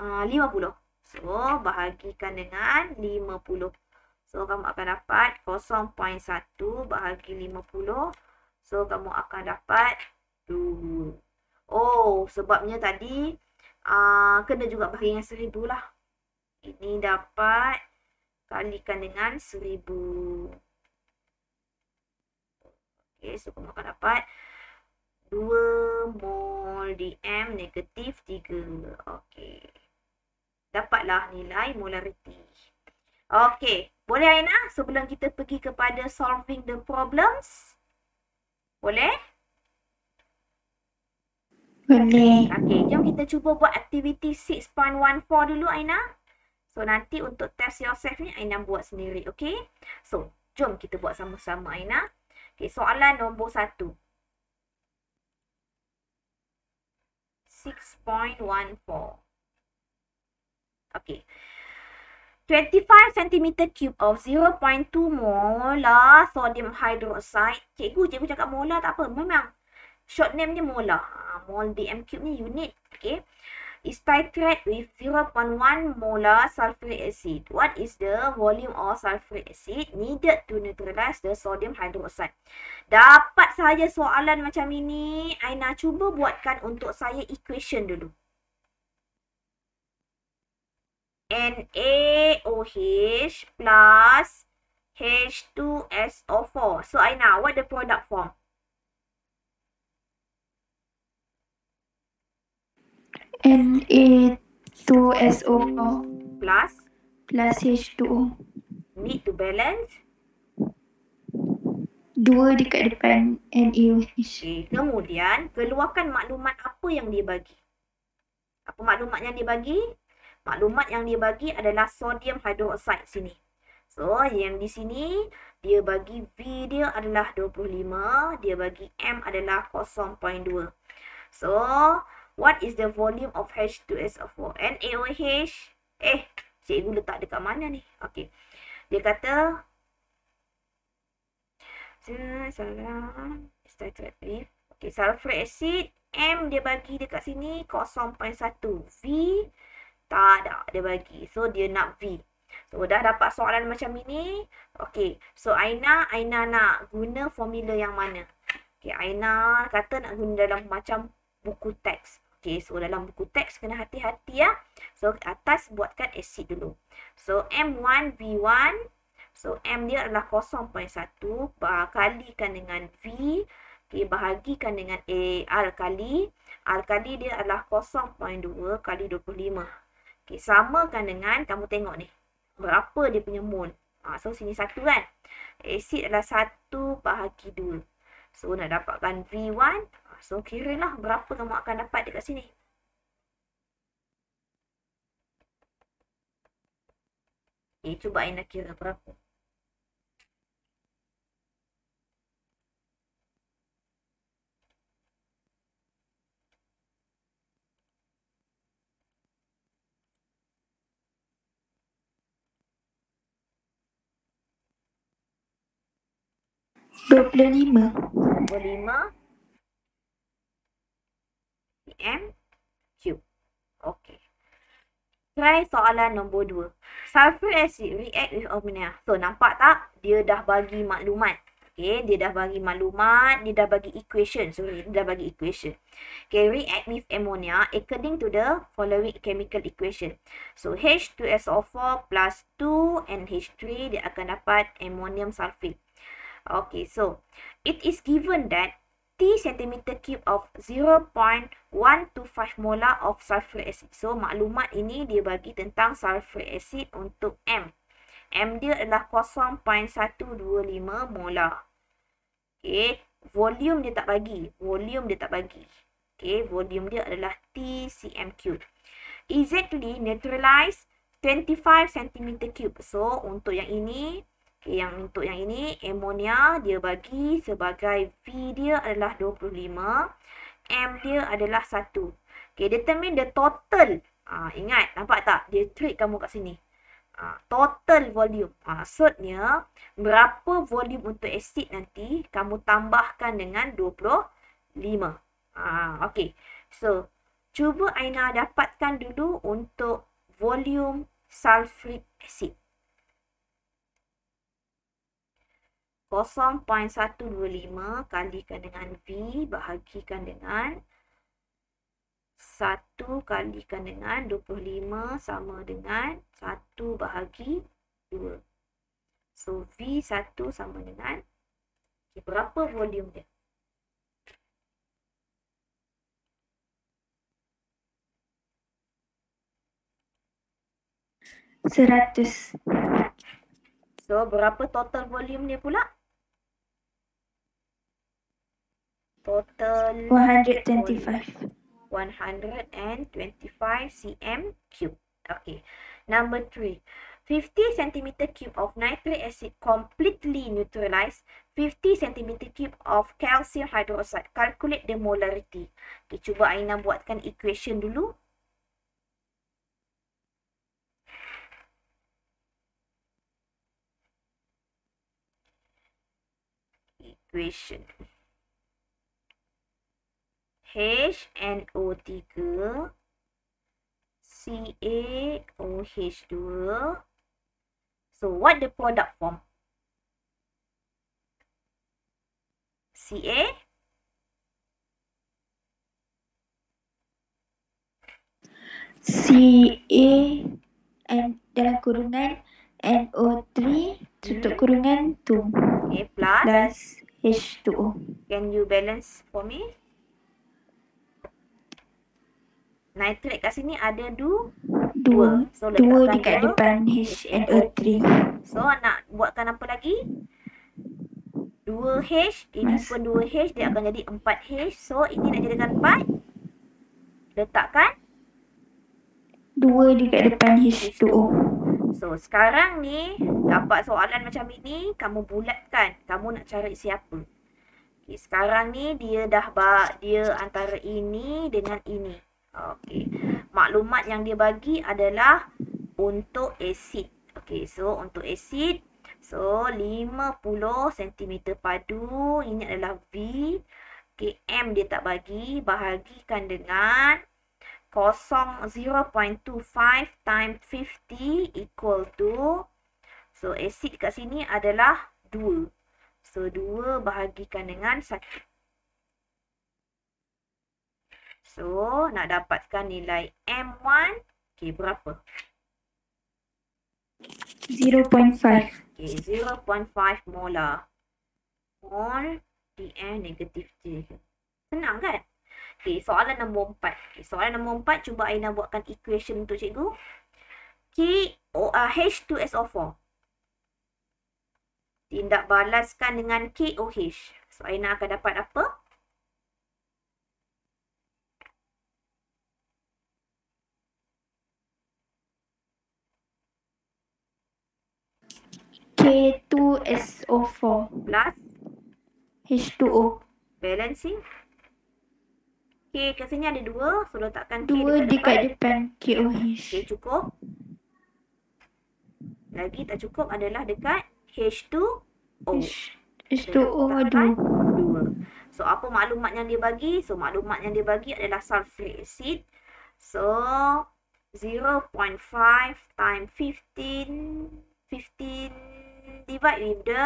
uh, puluh. so bahagikan dengan lima puluh. so kamu akan dapat 0.1 bahagi lima puluh. so kamu akan dapat tu. oh sebabnya tadi uh, kena juga bahagi dengan 1000 lah ini dapat kalikan dengan seribu. Okay, so kamu akan dapat 2 mol DM negatif 3. Okay. Dapatlah nilai molariti. Okay. Boleh Aina sebelum kita pergi kepada solving the problems? Boleh? Boleh. Okay. okay. Jom kita cuba buat aktiviti 6.14 dulu Aina. So nanti untuk test yourself ni Aina buat sendiri. Okay. So jom kita buat sama-sama Aina. Okay, soalan nombor satu. 6.14. Okay. 25 cm cube of 0.2 molar sodium hydroxide. Cikgu, cikgu cakap molar tak apa. Memang short name dia molar. Ah, mol DM cube ni unit. Okay is titrate with 0.1 molar sulfuric acid. What is the volume of sulfuric acid needed to neutralize the sodium hydroxide? Dapat saja soalan macam ini, Aina cuba buatkan untuk saya equation dulu. NaOH plus H2SO4. So Aina, what the product form? Na2SO plus plus H2O. Need to balance. Dua dekat depan NaOH. Okay. Kemudian keluarkan maklumat apa yang dia bagi. Apa maklumat yang dia bagi? Maklumat yang dia bagi adalah sodium hydroxide sini. So yang di sini dia bagi V dia adalah 25. Dia bagi M adalah 0.2. So What is the volume of H2SO4? NaOH. Eh, cikgu letak dekat mana ni? Okay. Dia kata. Okay, sulfur acid. M dia bagi dekat sini 0.1. V tak ada. Dia bagi. So, dia nak V. So, dah dapat soalan macam ini. Okay. So, Aina, Aina nak guna formula yang mana? Okay, Aina kata nak guna dalam macam buku teks. Okay, so dalam buku teks kena hati-hati ya. So, atas buatkan asid dulu. So, M1V1. So, M dia adalah 0.1. Kalikan dengan V. Okay, bahagikan dengan A. r kali. R kali dia adalah 0.2 kali 25. Okay, samakan dengan, kamu tengok ni. Berapa dia punya mol. Ha, ah, so, sini 1 kan. Asid adalah 1 bahagi 2. So, nak dapatkan V1. So, kiralah berapa kamu akan dapat dekat sini. Okay, eh, cuba Aina kira berapa. Dua puluh lima. Dua puluh lima. M, Q. Okay. Try soalan nombor dua. Sulfur acid react with ammonia. So, nampak tak? Dia dah bagi maklumat. Okay, dia dah bagi maklumat. Dia dah bagi equation. Sorry, dia dah bagi equation. Okay, react with ammonia according to the following chemical equation. So, H2SO4 plus 2 and H3, dia akan dapat ammonium sulfate. Okay, so, it is given that cm3 of 0.125 molar of sulfuric acid. So, maklumat ini dia bagi tentang sulfuric acid untuk M. M dia adalah 0.125 molar. Okay. Volume dia tak bagi. Volume dia tak bagi. Okay. Volume dia adalah T cm3. Exactly neutralize 25 cm3. So, untuk yang ini Okay, yang untuk yang ini, ammonia dia bagi sebagai V dia adalah 25. M dia adalah 1. Okay, determine the total. Ha, ingat, nampak tak? Dia trick kamu kat sini. Ha, total volume. Maksudnya, ha, berapa volume untuk acid nanti kamu tambahkan dengan 25. Ha, okay. So, cuba Aina dapatkan dulu untuk volume sulfuric acid. 0.125 kalikan dengan V bahagikan dengan 1 kalikan dengan 25 sama dengan 1 bahagi 2. So V1 sama dengan okay, berapa volume dia? Seratus. So, berapa total volume ni pula? total 125 125 cm cube okay number 3 50 cm cube of nitric acid completely neutralized 50 cm cube of calcium hydroxide calculate the molarity okay cuba aina buatkan equation dulu equation HNO3 CaOH2 So what the product form? Ca Ca N dalam kurungan NO3 tutup kurungan 2 okay, plus, plus H2O. Can you balance for me? nitrate kat sini ada du dua. So, dua dekat depan HNO3. So, nak buatkan apa lagi? Dua h Ini Mas. pun dua h Dia akan jadi empat h So, ini nak jadikan 4. Letakkan. 2 dekat depan h 2 So, sekarang ni dapat soalan macam ini. Kamu bulatkan. Kamu nak cari siapa? sekarang ni dia dah bak, dia antara ini dengan ini. Okay, Maklumat yang dia bagi adalah untuk asid. Okay, so untuk asid so 50 cm padu ini adalah b Okey, M dia tak bagi, bahagikan dengan 0.25 times 50 equal to so asid kat sini adalah 2. So 2 bahagikan dengan So, nak dapatkan nilai M1, okay, berapa? 0.5. Okay, 0.5 molar. Mol DN negatif c. Senang kan? Okay, soalan nombor 4. Okay, soalan nombor 4, cuba Aina buatkan equation untuk cikgu. K, uh, ah, H2SO4. Tindak balaskan dengan K H. So, Aina akan dapat apa? 0.5. K2SO4 plus H2O. Balancing. K kat sini ada dua. So letakkan dua K dekat depan. Dua dekat depan. depan. KOH. K cukup. Lagi tak cukup adalah dekat H2O. H2O ada dua. So apa maklumat yang dia bagi? So maklumat yang dia bagi adalah sulfuric acid. So 0.5 times 15. 15 divide with the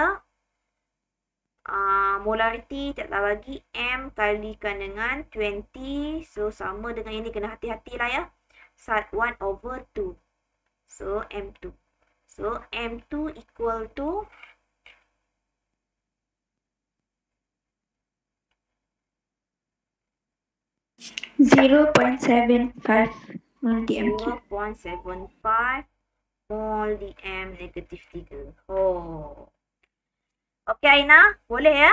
uh, molarity tak tak bagi M kalikan dengan 20. So, sama dengan ini. Kena hati hati lah ya. Sat 1 over 2. So, M2. So, M2 equal to. Zero point seven five multi Zero point seven five all the M negative 3. Oh. Okay Aina, boleh ya?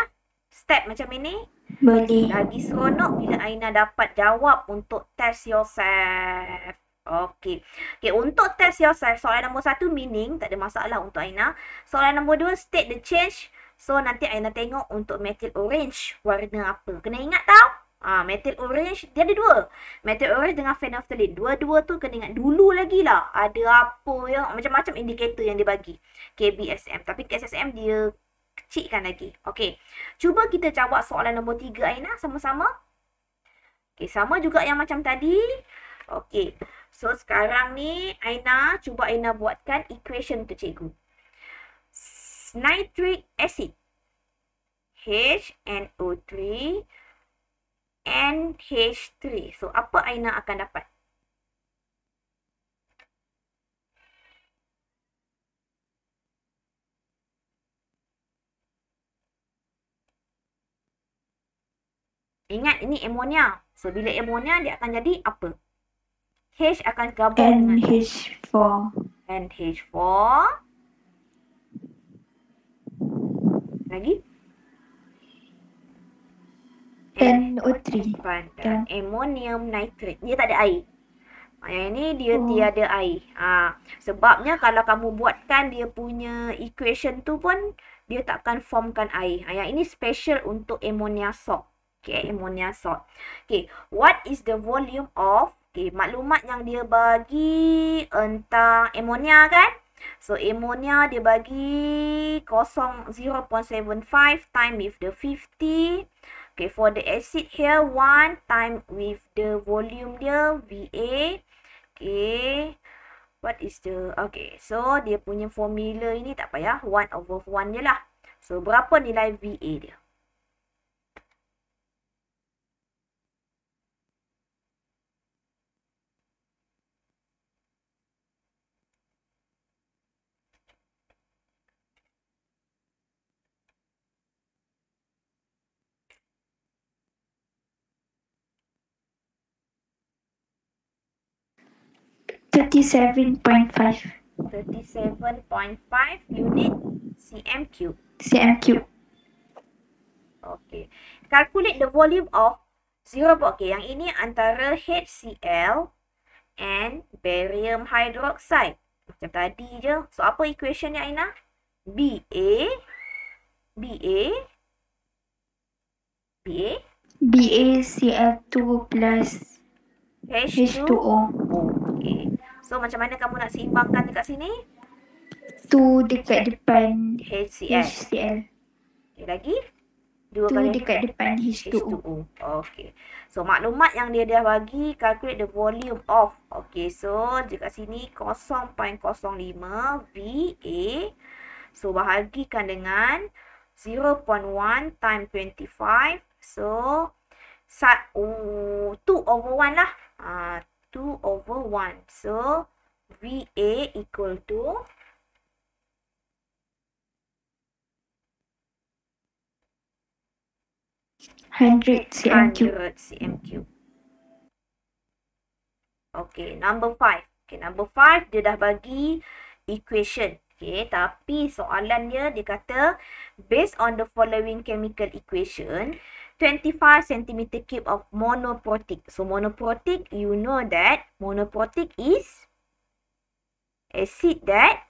Step macam ini. Boleh. Lagi seronok bila Aina dapat jawab untuk test yourself. Okay. Okay, untuk test yourself, soalan nombor satu meaning, tak ada masalah untuk Aina. Soalan nombor dua, state the change. So, nanti Aina tengok untuk metil orange, warna apa. Kena ingat tau. Ah, ha, Metal Orange, dia ada dua. Metal Orange dengan Phenolphthalein. Dua-dua tu kena ingat dulu lagi lah. Ada apa ya. Macam-macam indikator yang dia bagi. KBSM. Tapi KSSM dia kecilkan lagi. Okay. Cuba kita jawab soalan nombor tiga, Aina. Sama-sama. Okay. Sama juga yang macam tadi. Okay. So, sekarang ni Aina, cuba Aina buatkan equation untuk cikgu. Nitric acid. HNO3 NH3. So, apa Aina akan dapat? Ingat, ini ammonia. So, bila ammonia, dia akan jadi apa? H akan gabung NH4. dengan... NH4. NH4. Lagi? dan 3 dan, dan ammonium nitrate dia tak ada air yang ini dia oh. tiada air ha. sebabnya kalau kamu buatkan dia punya equation tu pun dia takkan formkan air ha. yang ini special untuk ammonia salt Okay, ammonia salt. Okay, what is the volume of, okay, maklumat yang dia bagi tentang ammonia kan? So, ammonia dia bagi 0.75 times with the 50 Okay, for the acid here, 1 time with the volume dia, VA. Okay, what is the, okay. So, dia punya formula ini tak payah, 1 over 1 je lah. So, berapa nilai VA dia? 37.5 unit cm cube. cm cube. Okay. Calculate the volume of zero bond. Okay, yang ini antara HCl and barium hydroxide. Macam tadi je. So, apa equation ni Aina? BA BA BA BA Cl2 plus H2O. H2O. Okay. So macam mana kamu nak seimbangkan dekat sini? Tu dekat depan HCl. HCl. Okay, lagi? Dua tu kali dekat depan, H2O. H2O. Okay. So maklumat yang dia dah bagi, calculate the volume of. Okay, so dekat sini 0.05 VA. So bahagikan dengan 0.1 time 25. So, sat, 2 over 1 lah. Ah, 2 over 1. So, VA equal to hundred cm cube. Okay, number five. Okay, number five. dia dah bagi equation. Okay, tapi soalan dia dia kata based on the following chemical equation, 25 cm cube of monoprotic. So monoprotic, you know that monoprotic is acid that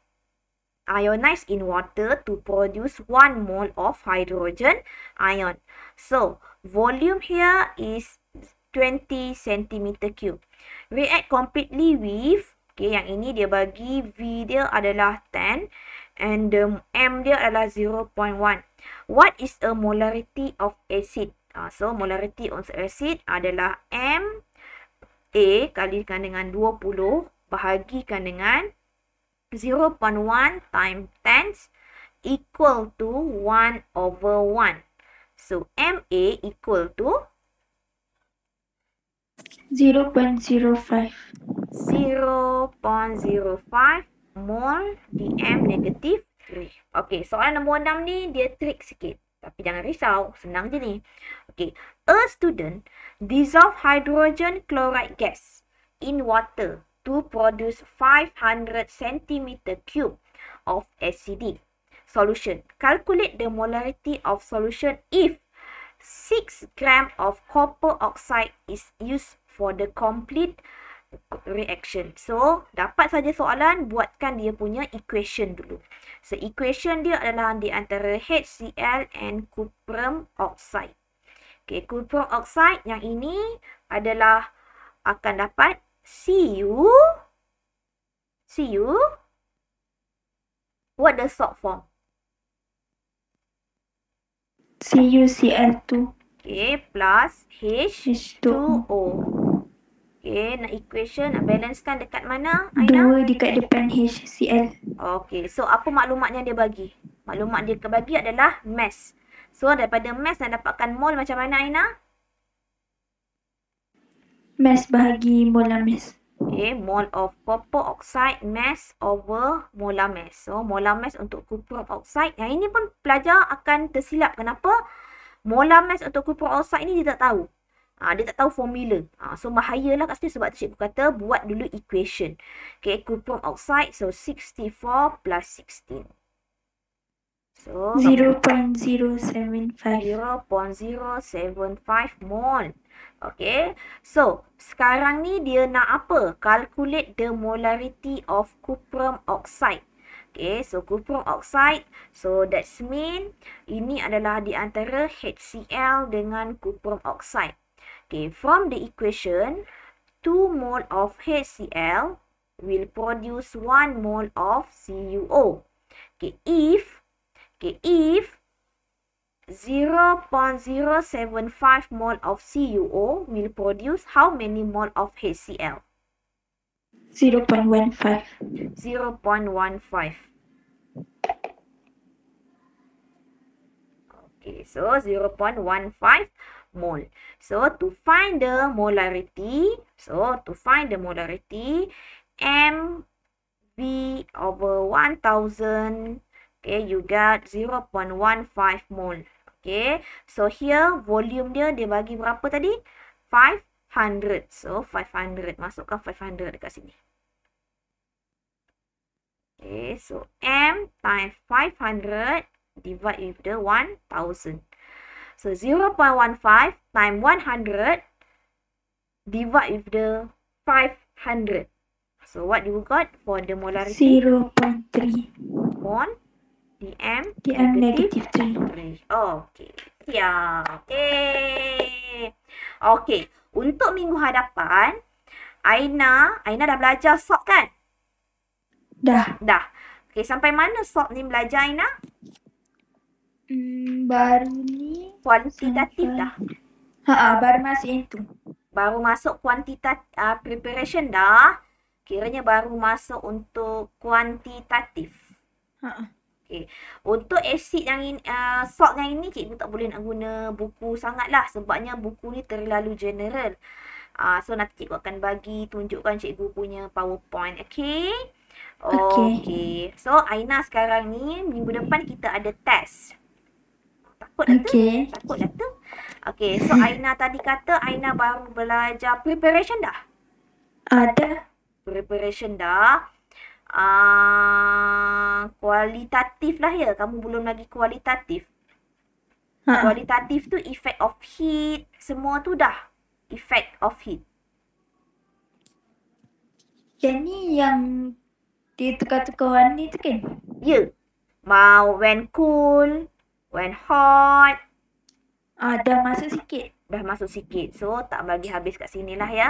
ionized in water to produce 1 mole of hydrogen ion. So volume here is 20 cm cube. React completely with, okay, yang ini dia bagi V dia adalah 10 and the M dia adalah 0.1. What is a molarity of acid? Uh, so, molarity unsur acid adalah m MA kalikan dengan 20 bahagikan dengan 0.1 times tens equal to 1 over 1. So, m MA equal to 0.05. 0.05 mol DM negative 3. Okay, soalan nombor 6 ni dia trick sikit tapi jangan risau, senang je ni. Okay, a student dissolve hydrogen chloride gas in water to produce 500 cm cube of SCD solution. Calculate the molarity of solution if 6 gram of copper oxide is used for the complete reaction. So, dapat saja soalan, buatkan dia punya equation dulu. So, equation dia adalah di antara HCl and cuprum oxide. Okay, cuprum oxide yang ini adalah akan dapat Cu. Cu. What the salt form? CuCl2. Okay, plus H2O. H2O. Okay, nak equation, nak balancekan dekat mana, Aina? Dua dekat depan HCl. Okay, so apa maklumat yang dia bagi? Maklumat dia kebagi adalah mass. So, daripada mass nak dapatkan mol macam mana, Aina? Mass bahagi molar mass. Okay, mole of copper oxide mass over molar mass. So, molar mass untuk copper oxide. Yang ini pun pelajar akan tersilap. Kenapa? Molar mass untuk copper oxide ni dia tak tahu. Ha, dia tak tahu formula. Ha, so, bahayalah kat situ sebab tu cikgu kata buat dulu equation. Okay, coupon outside. So, 64 plus 16. So, 0.075 0.075 mol Okay So sekarang ni dia nak apa? Calculate the molarity of cuprum oxide Okay so cuprum oxide So that's mean Ini adalah di antara HCl dengan cuprum oxide Okay, from the equation, 2 mole of HCl will produce 1 mole of CuO. Okay, if, okay, if 0 0.075 mole of CuO will produce how many mole of HCl? 0 0.15. 0 0.15. Okay, so 0 0.15 mole. So, to find the molarity, so to find the molarity, M V over 1000, okay, you got 0.15 mole. Okay, so here volume dia, dia bagi berapa tadi? 500. So, 500. Masukkan 500 dekat sini. Okay, so M times 500 divide with the 1000. So 0.15 times 100 divide with the 500. So what you got for the molarity? 0.3. On dm dm negative 3. 3. okay. Ya. Okay. Okay. Untuk minggu hadapan, Aina, Aina dah belajar sok kan? Dah. Dah. Okay, sampai mana sok ni belajar Aina? Hmm, baru ni kuantitatif sampai. dah. Ha ah, baru masuk itu. Baru masuk kuantitat uh, ah, preparation dah. Kiranya baru masuk untuk kuantitatif. Ha. ha. Okay. Untuk acid yang ini, uh, salt yang ini cikgu tak boleh nak guna buku sangat lah sebabnya buku ni terlalu general. Uh, so nanti cikgu akan bagi tunjukkan cikgu punya powerpoint. Okay. Okay. okay. So Aina sekarang ni minggu depan kita ada test. Takut dah okay. tu. Takut dah tu. Okay, so Aina tadi kata Aina baru belajar preparation dah? Ada. Preparation dah. Uh, kualitatif lah ya. Kamu belum lagi kualitatif. Ha. Kualitatif tu effect of heat. Semua tu dah. Effect of heat. Yang ni yang dia tukar-tukar warna tu kan? Ya. Yeah. Mau when cool, When hot. Ah, dah masuk sikit. Dah masuk sikit. So, tak bagi habis kat sini lah ya.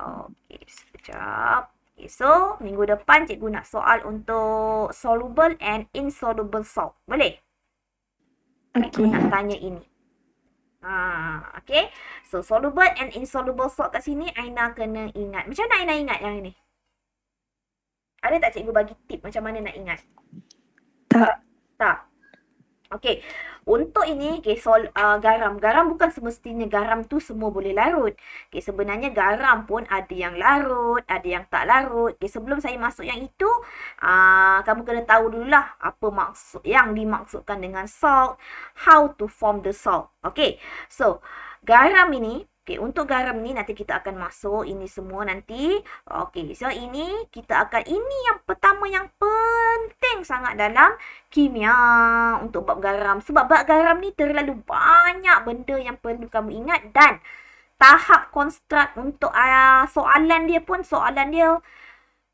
Okay, sekejap. Okay, so, minggu depan cikgu nak soal untuk soluble and insoluble salt. Boleh? Okay. Cikgu nak tanya ini. Ha, ah, okay. So, soluble and insoluble salt kat sini, Aina kena ingat. Macam mana Aina ingat yang ini? Ada tak cikgu bagi tip macam mana nak ingat? Tak. Tak. Okey, untuk ini okay, so, uh, ah, garam. Garam bukan semestinya garam tu semua boleh larut. Okay, sebenarnya garam pun ada yang larut, ada yang tak larut. Okay, sebelum saya masuk yang itu, uh, kamu kena tahu dululah apa maksud yang dimaksudkan dengan salt. How to form the salt. Okay, so garam ini Okey, untuk garam ni nanti kita akan masuk ini semua nanti. Okey, so ini kita akan ini yang pertama yang penting sangat dalam kimia untuk bab garam sebab bab garam ni terlalu banyak benda yang perlu kamu ingat dan tahap konstrukt untuk uh, soalan dia pun soalan dia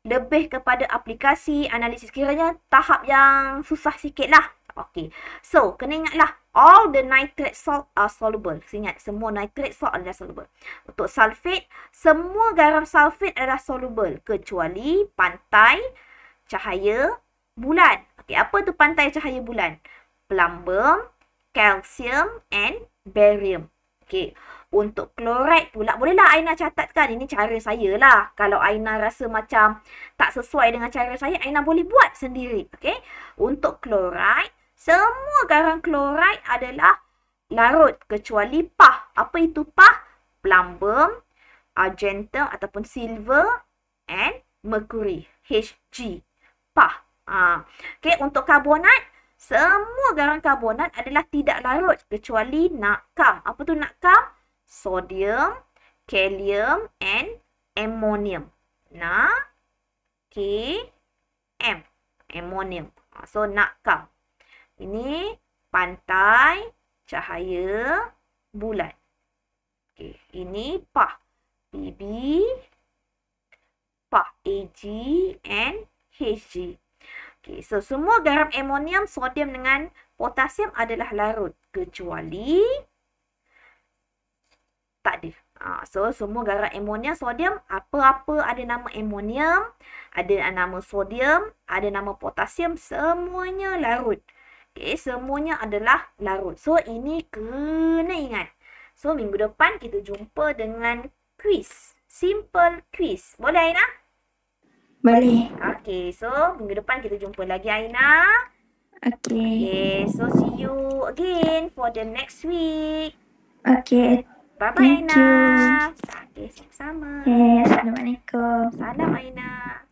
lebih kepada aplikasi analisis kiranya tahap yang susah sikit lah. Okey. So, kena ingatlah all the nitrate salt are soluble. So, ingat, semua nitrate salt adalah soluble. Untuk sulfate, semua garam sulfate adalah soluble. Kecuali pantai cahaya bulan. Okay, apa tu pantai cahaya bulan? Plumbum, calcium and barium. Okay. Untuk kloride pula, bolehlah Aina catatkan. Ini cara saya lah. Kalau Aina rasa macam tak sesuai dengan cara saya, Aina boleh buat sendiri. Okay. Untuk kloride, semua garam klorida adalah larut kecuali pah. Apa itu pah? Plumbum, argentum ataupun silver and mercury. HG. Pah. Ha. Okay, untuk karbonat, semua garam karbonat adalah tidak larut kecuali nakam. Apa tu nakam? Sodium, kalium and ammonium. Nah, K, M. Ammonium. Ha, so, nakam. Ini pantai cahaya bulan. Okey, ini pa. PB pa AG and HG. Okey, so semua garam amonium, sodium dengan potasium adalah larut kecuali tak ada. Ha, so semua garam amonium, sodium, apa-apa ada nama amonium, ada nama sodium, ada nama potasium, semuanya larut okay, semuanya adalah larut. So, ini kena ingat. So, minggu depan kita jumpa dengan quiz. Simple quiz. Boleh, Aina? Boleh. Okay, so minggu depan kita jumpa lagi, Aina. Okay. Okay, so see you again for the next week. Okay. Bye-bye, Aina. Okay, sama-sama. Okay, Assalamualaikum. Salam, Aina.